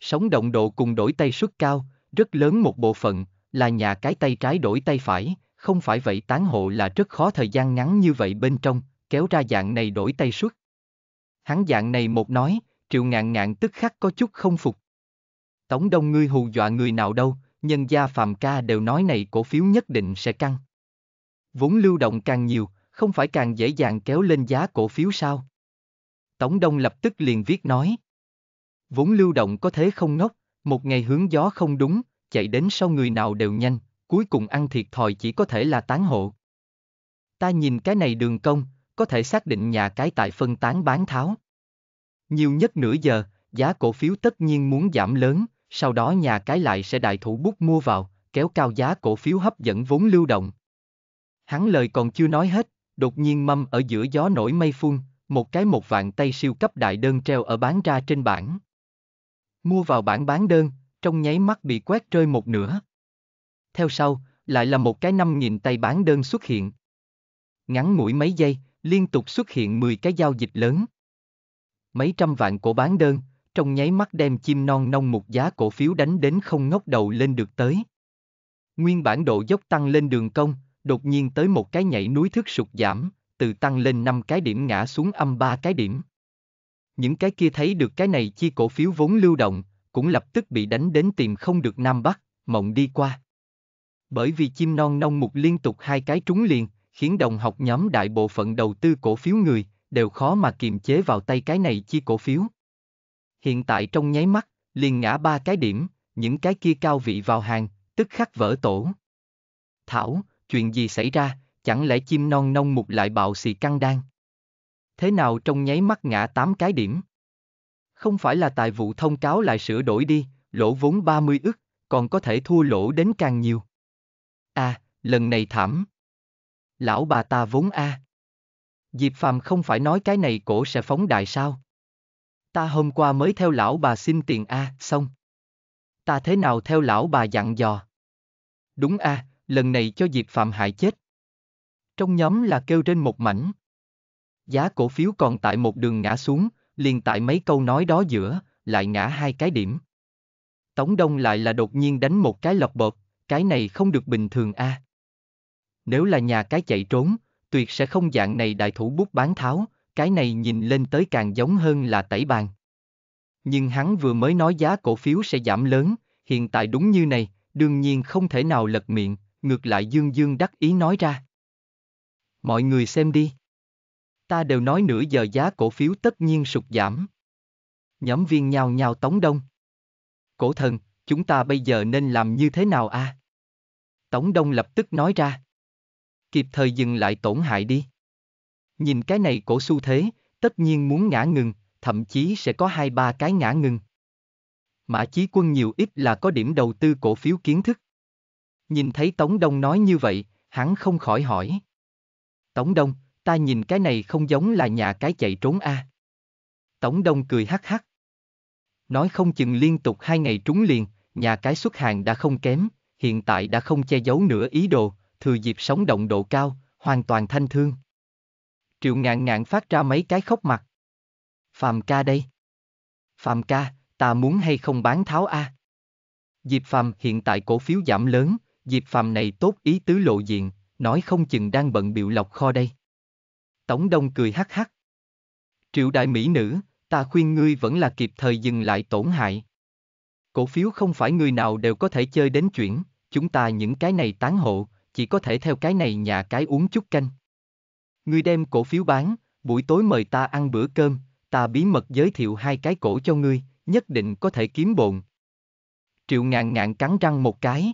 Sống động độ cùng đổi tay suất cao, rất lớn một bộ phận, là nhà cái tay trái đổi tay phải, không phải vậy tán hộ là rất khó thời gian ngắn như vậy bên trong, kéo ra dạng này đổi tay suất. Hắn dạng này một nói, Triệu ngạn ngạn tức khắc có chút không phục. Tống đông ngươi hù dọa người nào đâu, nhân gia phàm ca đều nói này cổ phiếu nhất định sẽ căng. Vốn lưu động càng nhiều, không phải càng dễ dàng kéo lên giá cổ phiếu sao? Tống Đông lập tức liền viết nói. Vốn lưu động có thế không ngốc, một ngày hướng gió không đúng, chạy đến sau người nào đều nhanh, cuối cùng ăn thiệt thòi chỉ có thể là tán hộ. Ta nhìn cái này đường công, có thể xác định nhà cái tại phân tán bán tháo nhiều nhất nửa giờ, giá cổ phiếu tất nhiên muốn giảm lớn, sau đó nhà cái lại sẽ đại thủ bút mua vào, kéo cao giá cổ phiếu hấp dẫn vốn lưu động. Hắn lời còn chưa nói hết, đột nhiên mâm ở giữa gió nổi mây phun, một cái một vạn tay siêu cấp đại đơn treo ở bán ra trên bảng. Mua vào bảng bán đơn, trong nháy mắt bị quét rơi một nửa. Theo sau, lại là một cái 5.000 tay bán đơn xuất hiện. Ngắn mũi mấy giây, liên tục xuất hiện 10 cái giao dịch lớn mấy trăm vạn cổ bán đơn, trong nháy mắt đem chim non nông một giá cổ phiếu đánh đến không ngóc đầu lên được tới. Nguyên bản độ dốc tăng lên đường công, đột nhiên tới một cái nhảy núi thức sụt giảm, từ tăng lên 5 cái điểm ngã xuống âm 3 cái điểm. Những cái kia thấy được cái này chi cổ phiếu vốn lưu động, cũng lập tức bị đánh đến tìm không được Nam Bắc, mộng đi qua. Bởi vì chim non nông mục liên tục hai cái trúng liền, khiến đồng học nhóm đại bộ phận đầu tư cổ phiếu người, đều khó mà kiềm chế vào tay cái này chi cổ phiếu. Hiện tại trong nháy mắt, liền ngã ba cái điểm, những cái kia cao vị vào hàng, tức khắc vỡ tổ. Thảo, chuyện gì xảy ra, chẳng lẽ chim non nông mục lại bạo xì căng đan? Thế nào trong nháy mắt ngã tám cái điểm? Không phải là tài vụ thông cáo lại sửa đổi đi, lỗ vốn 30 ức, còn có thể thua lỗ đến càng nhiều. À, lần này thảm. Lão bà ta vốn a. À. Diệp Phàm không phải nói cái này cổ sẽ phóng đại sao? Ta hôm qua mới theo lão bà xin tiền A, à, xong. Ta thế nào theo lão bà dặn dò? Đúng A, à, lần này cho Diệp Phạm hại chết. Trong nhóm là kêu trên một mảnh. Giá cổ phiếu còn tại một đường ngã xuống, liền tại mấy câu nói đó giữa, lại ngã hai cái điểm. Tống Đông lại là đột nhiên đánh một cái lọc bột, cái này không được bình thường a. À. Nếu là nhà cái chạy trốn, tuyệt sẽ không dạng này đại thủ bút bán tháo, cái này nhìn lên tới càng giống hơn là tẩy bàn. Nhưng hắn vừa mới nói giá cổ phiếu sẽ giảm lớn, hiện tại đúng như này, đương nhiên không thể nào lật miệng, ngược lại Dương Dương đắc ý nói ra. Mọi người xem đi. Ta đều nói nửa giờ giá cổ phiếu tất nhiên sụt giảm. Nhóm viên nhào nhào tống đông. Cổ thần, chúng ta bây giờ nên làm như thế nào a? À? Tống đông lập tức nói ra kịp thời dừng lại tổn hại đi. Nhìn cái này cổ xu thế, tất nhiên muốn ngã ngừng, thậm chí sẽ có hai ba cái ngã ngừng. Mã Chí Quân nhiều ít là có điểm đầu tư cổ phiếu kiến thức. Nhìn thấy Tống Đông nói như vậy, hắn không khỏi hỏi. Tống Đông, ta nhìn cái này không giống là nhà cái chạy trốn a. À. Tống Đông cười hắc hắc. Nói không chừng liên tục hai ngày trúng liền, nhà cái xuất hàng đã không kém, hiện tại đã không che giấu nữa ý đồ, thừa dịp sống động độ cao, hoàn toàn thanh thương. Triệu ngạn ngạn phát ra mấy cái khóc mặt. Phạm ca đây. Phạm ca, ta muốn hay không bán tháo A. Diệp Phạm hiện tại cổ phiếu giảm lớn, Diệp Phạm này tốt ý tứ lộ diện, nói không chừng đang bận biểu lọc kho đây. Tổng đông cười hắc hắc. Triệu đại mỹ nữ, ta khuyên ngươi vẫn là kịp thời dừng lại tổn hại. Cổ phiếu không phải người nào đều có thể chơi đến chuyển, chúng ta những cái này tán hộ, chỉ có thể theo cái này nhà cái uống chút canh. Ngươi đem cổ phiếu bán, buổi tối mời ta ăn bữa cơm, ta bí mật giới thiệu hai cái cổ cho ngươi, nhất định có thể kiếm bộn. Triệu ngàn ngạn cắn răng một cái.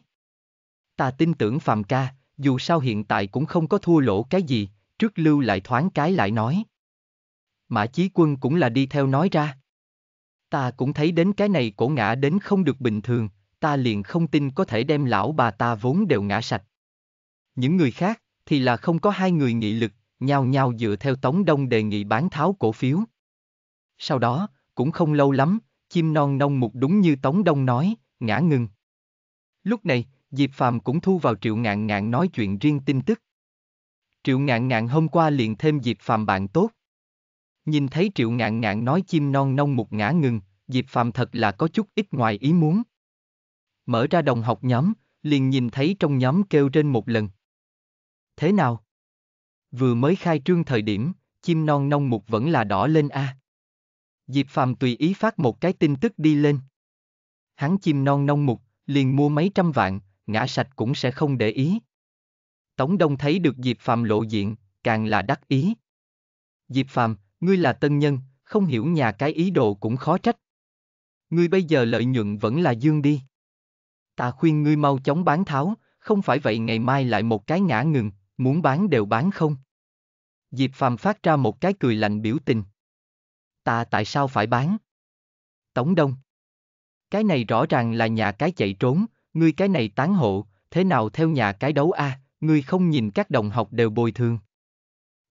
Ta tin tưởng Phạm ca, dù sao hiện tại cũng không có thua lỗ cái gì, trước lưu lại thoáng cái lại nói. Mã Chí Quân cũng là đi theo nói ra. Ta cũng thấy đến cái này cổ ngã đến không được bình thường, ta liền không tin có thể đem lão bà ta vốn đều ngã sạch. Những người khác, thì là không có hai người nghị lực, nhao nhao dựa theo Tống Đông đề nghị bán tháo cổ phiếu. Sau đó, cũng không lâu lắm, chim non nông mục đúng như Tống Đông nói, ngã ngừng. Lúc này, Diệp Phàm cũng thu vào Triệu Ngạn Ngạn nói chuyện riêng tin tức. Triệu Ngạn Ngạn hôm qua liền thêm Diệp Phàm bạn tốt. Nhìn thấy Triệu Ngạn Ngạn nói chim non nông mục ngã ngừng, Diệp Phàm thật là có chút ít ngoài ý muốn. Mở ra đồng học nhóm, liền nhìn thấy trong nhóm kêu trên một lần thế nào? Vừa mới khai trương thời điểm, chim non nông mục vẫn là đỏ lên a. À. Diệp Phàm tùy ý phát một cái tin tức đi lên. Hắn chim non nông mục, liền mua mấy trăm vạn, ngã sạch cũng sẽ không để ý. Tống Đông thấy được Diệp Phàm lộ diện, càng là đắc ý. Diệp Phàm, ngươi là tân nhân, không hiểu nhà cái ý đồ cũng khó trách. Ngươi bây giờ lợi nhuận vẫn là dương đi. Ta khuyên ngươi mau chóng bán tháo, không phải vậy ngày mai lại một cái ngã ngừng, Muốn bán đều bán không? Diệp Phàm phát ra một cái cười lạnh biểu tình. Ta tại sao phải bán? Tống Đông. Cái này rõ ràng là nhà cái chạy trốn, ngươi cái này tán hộ, thế nào theo nhà cái đấu a, à? ngươi không nhìn các đồng học đều bồi thường.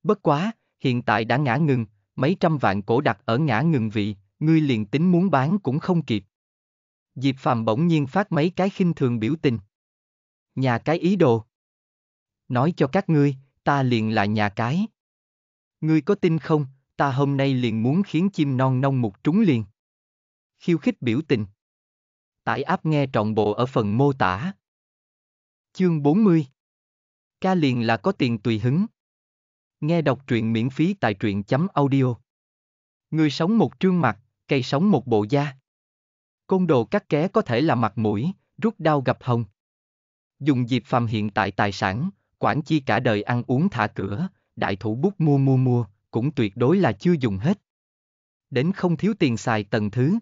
Bất quá, hiện tại đã ngã ngừng, mấy trăm vạn cổ đặt ở ngã ngừng vị, ngươi liền tính muốn bán cũng không kịp. Diệp Phàm bỗng nhiên phát mấy cái khinh thường biểu tình. Nhà cái ý đồ nói cho các ngươi, ta liền là nhà cái. Ngươi có tin không, ta hôm nay liền muốn khiến chim non nông mục trúng liền. Khiêu khích biểu tình. Tải áp nghe trọn bộ ở phần mô tả. Chương 40 Ca liền là có tiền tùy hứng. Nghe đọc truyện miễn phí tại truyện chấm audio. Người sống một trương mặt, cây sống một bộ da. Côn đồ cắt ké có thể là mặt mũi, rút đau gặp hồng. Dùng dịp phàm hiện tại tài sản, quản chi cả đời ăn uống thả cửa, đại thủ bút mua mua mua, cũng tuyệt đối là chưa dùng hết. Đến không thiếu tiền xài tầng thứ.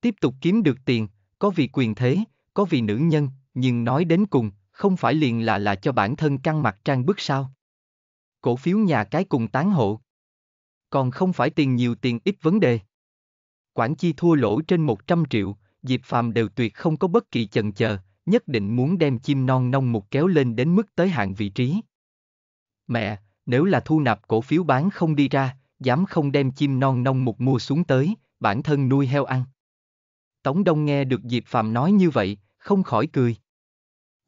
Tiếp tục kiếm được tiền, có vì quyền thế, có vì nữ nhân, nhưng nói đến cùng, không phải liền là là cho bản thân căng mặt trang bức sao. Cổ phiếu nhà cái cùng tán hộ. Còn không phải tiền nhiều tiền ít vấn đề. Quản chi thua lỗ trên 100 triệu, Diệp Phàm đều tuyệt không có bất kỳ chần chờ, nhất định muốn đem chim non nong mục kéo lên đến mức tới hạn vị trí. Mẹ, nếu là thu nạp cổ phiếu bán không đi ra, dám không đem chim non nong mục mua xuống tới, bản thân nuôi heo ăn. Tống Đông nghe được Diệp Phàm nói như vậy, không khỏi cười.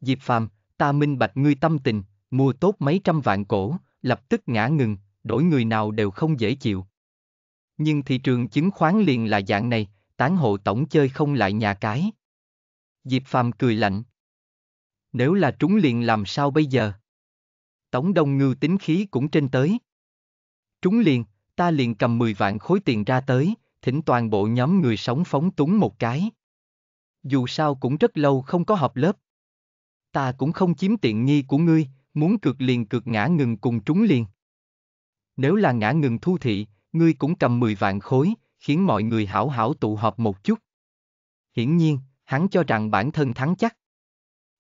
Diệp Phàm, ta minh bạch ngươi tâm tình, mua tốt mấy trăm vạn cổ, lập tức ngã ngừng, đổi người nào đều không dễ chịu. Nhưng thị trường chứng khoán liền là dạng này, tán hộ tổng chơi không lại nhà cái. Diệp Phàm cười lạnh. Nếu là trúng liền làm sao bây giờ? Tống Đông Ngư tính khí cũng trên tới. Trúng liền, ta liền cầm 10 vạn khối tiền ra tới, thỉnh toàn bộ nhóm người sống phóng túng một cái. Dù sao cũng rất lâu không có họp lớp. Ta cũng không chiếm tiện nghi của ngươi, muốn cược liền cược ngã ngừng cùng trúng liền. Nếu là ngã ngừng thu thị, ngươi cũng cầm 10 vạn khối, khiến mọi người hảo hảo tụ họp một chút. Hiển nhiên, hắn cho rằng bản thân thắng chắc.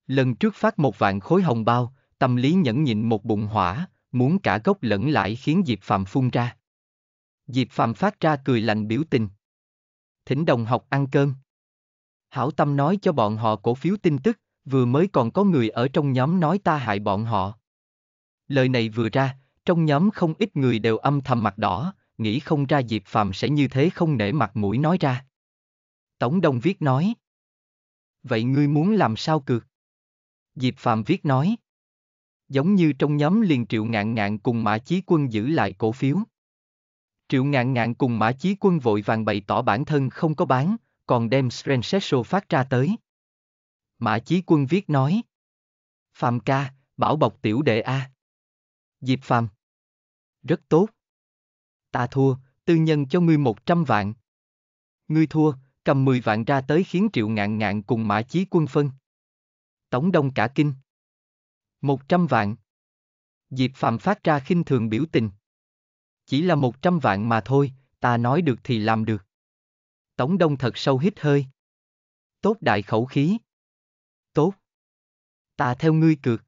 Lần trước phát một vạn khối hồng bao, tâm lý nhẫn nhịn một bụng hỏa, muốn cả gốc lẫn lãi khiến Diệp Phạm phun ra. Diệp Phạm phát ra cười lành biểu tình. Thỉnh đồng học ăn cơm. Hảo Tâm nói cho bọn họ cổ phiếu tin tức, vừa mới còn có người ở trong nhóm nói ta hại bọn họ. Lời này vừa ra, trong nhóm không ít người đều âm thầm mặt đỏ, nghĩ không ra Diệp Phạm sẽ như thế không nể mặt mũi nói ra. Tổng đồng viết nói. Vậy ngươi muốn làm sao cược? Diệp Phạm viết nói. Giống như trong nhóm liền Triệu Ngạn Ngạn cùng Mã Chí Quân giữ lại cổ phiếu. Triệu Ngạn Ngạn cùng Mã Chí Quân vội vàng bày tỏ bản thân không có bán, còn đem Srensesso phát ra tới. Mã Chí Quân viết nói. Phạm ca, bảo bọc tiểu đệ A. Diệp Phạm. Rất tốt. Ta thua, tư nhân cho ngươi 100 vạn. Ngươi thua, cầm 10 vạn ra tới khiến triệu ngạn ngạn cùng mã chí quân phân. Tổng đông cả kinh. 100 vạn. Diệp Phạm phát ra khinh thường biểu tình. Chỉ là 100 vạn mà thôi, ta nói được thì làm được. Tổng đông thật sâu hít hơi. Tốt đại khẩu khí. Tốt. Ta theo ngươi cược.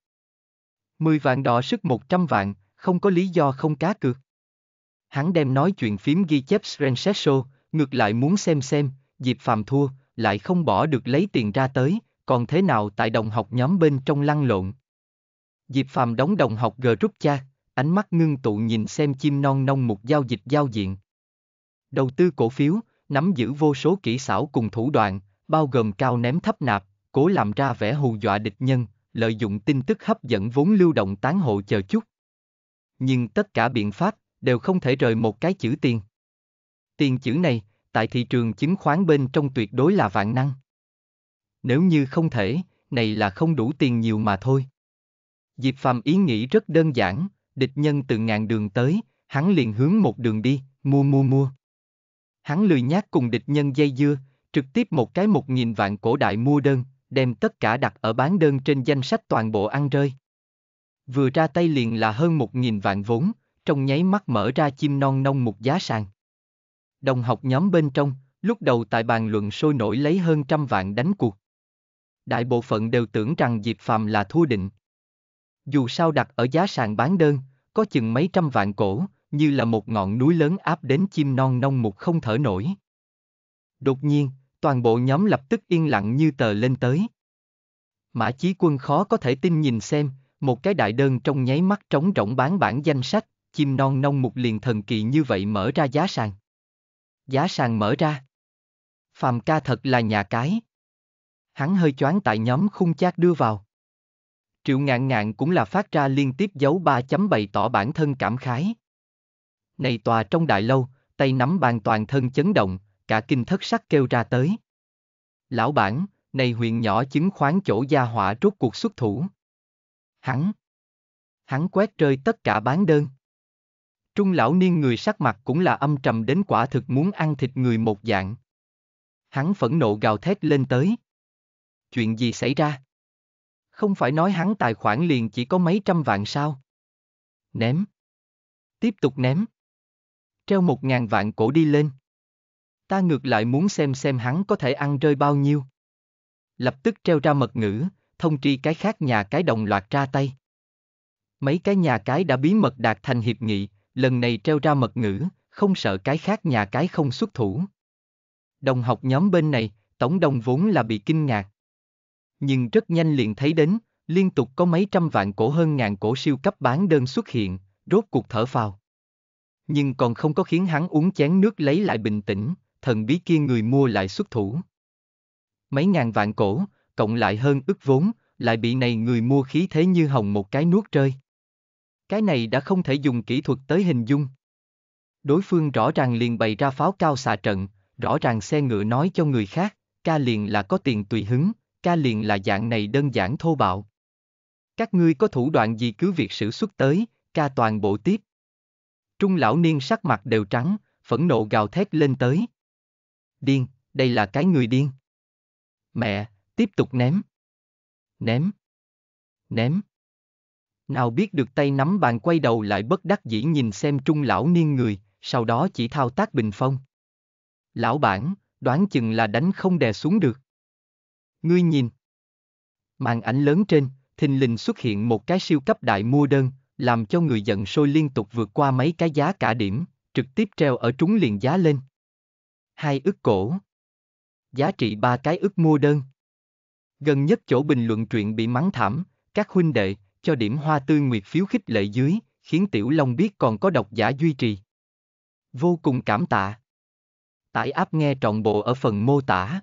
10 vạn đỏ sức 100 vạn, không có lý do không cá cược. Hắn đem nói chuyện phím ghi chép Srensesso, ngược lại muốn xem xem, Diệp Phàm thua, lại không bỏ được lấy tiền ra tới, còn thế nào tại đồng học nhóm bên trong lăn lộn. Diệp Phàm đóng đồng học gờ rút cha, ánh mắt ngưng tụ nhìn xem chim non nông mục giao dịch giao diện. Đầu tư cổ phiếu, nắm giữ vô số kỹ xảo cùng thủ đoạn, bao gồm cao ném thấp nạp, cố làm ra vẻ hù dọa địch nhân, lợi dụng tin tức hấp dẫn vốn lưu động tán hộ chờ chút. Nhưng tất cả biện pháp đều không thể rời một cái chữ tiền. Tiền chữ này, tại thị trường chứng khoán bên trong tuyệt đối là vạn năng. Nếu như không thể, này là không đủ tiền nhiều mà thôi. Diệp Phàm ý nghĩ rất đơn giản, địch nhân từ ngàn đường tới, hắn liền hướng một đường đi, mua mua mua. Hắn lười nhác cùng địch nhân dây dưa, trực tiếp một cái một nghìn vạn cổ đại mua đơn, đem tất cả đặt ở bán đơn trên danh sách toàn bộ ăn rơi. Vừa ra tay liền là hơn một nghìn vạn vốn, trong nháy mắt mở ra chim non nông một giá sàn đồng học nhóm bên trong, lúc đầu tại bàn luận sôi nổi lấy hơn trăm vạn đánh cuộc. Đại bộ phận đều tưởng rằng Diệp Phàm là thua định. Dù sao đặt ở giá sàn bán đơn, có chừng mấy trăm vạn cổ, như là một ngọn núi lớn áp đến chim non nông mục không thở nổi. Đột nhiên, toàn bộ nhóm lập tức yên lặng như tờ lên tới. Mã Chí Quân khó có thể tin nhìn xem, một cái đại đơn trong nháy mắt trống rỗng bán bản danh sách, chim non nông mục liền thần kỳ như vậy mở ra giá sàn giá sàn mở ra. Phạm ca thật là nhà cái. Hắn hơi choáng tại nhóm khung chát đưa vào. Triệu ngạn ngạn cũng là phát ra liên tiếp dấu ba chấm bày tỏ bản thân cảm khái. Này tòa trong đại lâu, tay nắm bàn toàn thân chấn động, cả kinh thất sắc kêu ra tới. Lão bản, này huyện nhỏ chứng khoán chỗ gia hỏa rốt cuộc xuất thủ. Hắn. Hắn quét rơi tất cả bán đơn. Trung lão niên người sắc mặt cũng là âm trầm đến quả thực muốn ăn thịt người một dạng. Hắn phẫn nộ gào thét lên tới. Chuyện gì xảy ra? Không phải nói hắn tài khoản liền chỉ có mấy trăm vạn sao? Ném. Tiếp tục ném. Treo một ngàn vạn cổ đi lên. Ta ngược lại muốn xem xem hắn có thể ăn rơi bao nhiêu. Lập tức treo ra mật ngữ, thông tri cái khác nhà cái đồng loạt ra tay. Mấy cái nhà cái đã bí mật đạt thành hiệp nghị, lần này treo ra mật ngữ, không sợ cái khác nhà cái không xuất thủ. Đồng học nhóm bên này, tổng đồng vốn là bị kinh ngạc. Nhưng rất nhanh liền thấy đến, liên tục có mấy trăm vạn cổ hơn ngàn cổ siêu cấp bán đơn xuất hiện, rốt cuộc thở phào. Nhưng còn không có khiến hắn uống chén nước lấy lại bình tĩnh, thần bí kia người mua lại xuất thủ. Mấy ngàn vạn cổ, cộng lại hơn ức vốn, lại bị này người mua khí thế như hồng một cái nuốt rơi. Cái này đã không thể dùng kỹ thuật tới hình dung. Đối phương rõ ràng liền bày ra pháo cao xạ trận, rõ ràng xe ngựa nói cho người khác, ca liền là có tiền tùy hứng, ca liền là dạng này đơn giản thô bạo. Các ngươi có thủ đoạn gì cứ việc sử xuất tới, ca toàn bộ tiếp. Trung lão niên sắc mặt đều trắng, phẫn nộ gào thét lên tới. Điên, đây là cái người điên. Mẹ, tiếp tục ném. Ném. Ném. Nào biết được tay nắm bàn quay đầu lại bất đắc dĩ nhìn xem trung lão niên người, sau đó chỉ thao tác bình phong. Lão bản, đoán chừng là đánh không đè xuống được. Ngươi nhìn. Màn ảnh lớn trên, thình lình xuất hiện một cái siêu cấp đại mua đơn, làm cho người giận sôi liên tục vượt qua mấy cái giá cả điểm, trực tiếp treo ở trúng liền giá lên. Hai ức cổ. Giá trị ba cái ức mua đơn. Gần nhất chỗ bình luận truyện bị mắng thảm, các huynh đệ, cho điểm hoa tươi nguyệt phiếu khích lệ dưới, khiến Tiểu Long biết còn có độc giả duy trì. Vô cùng cảm tạ. Tải áp nghe trọn bộ ở phần mô tả.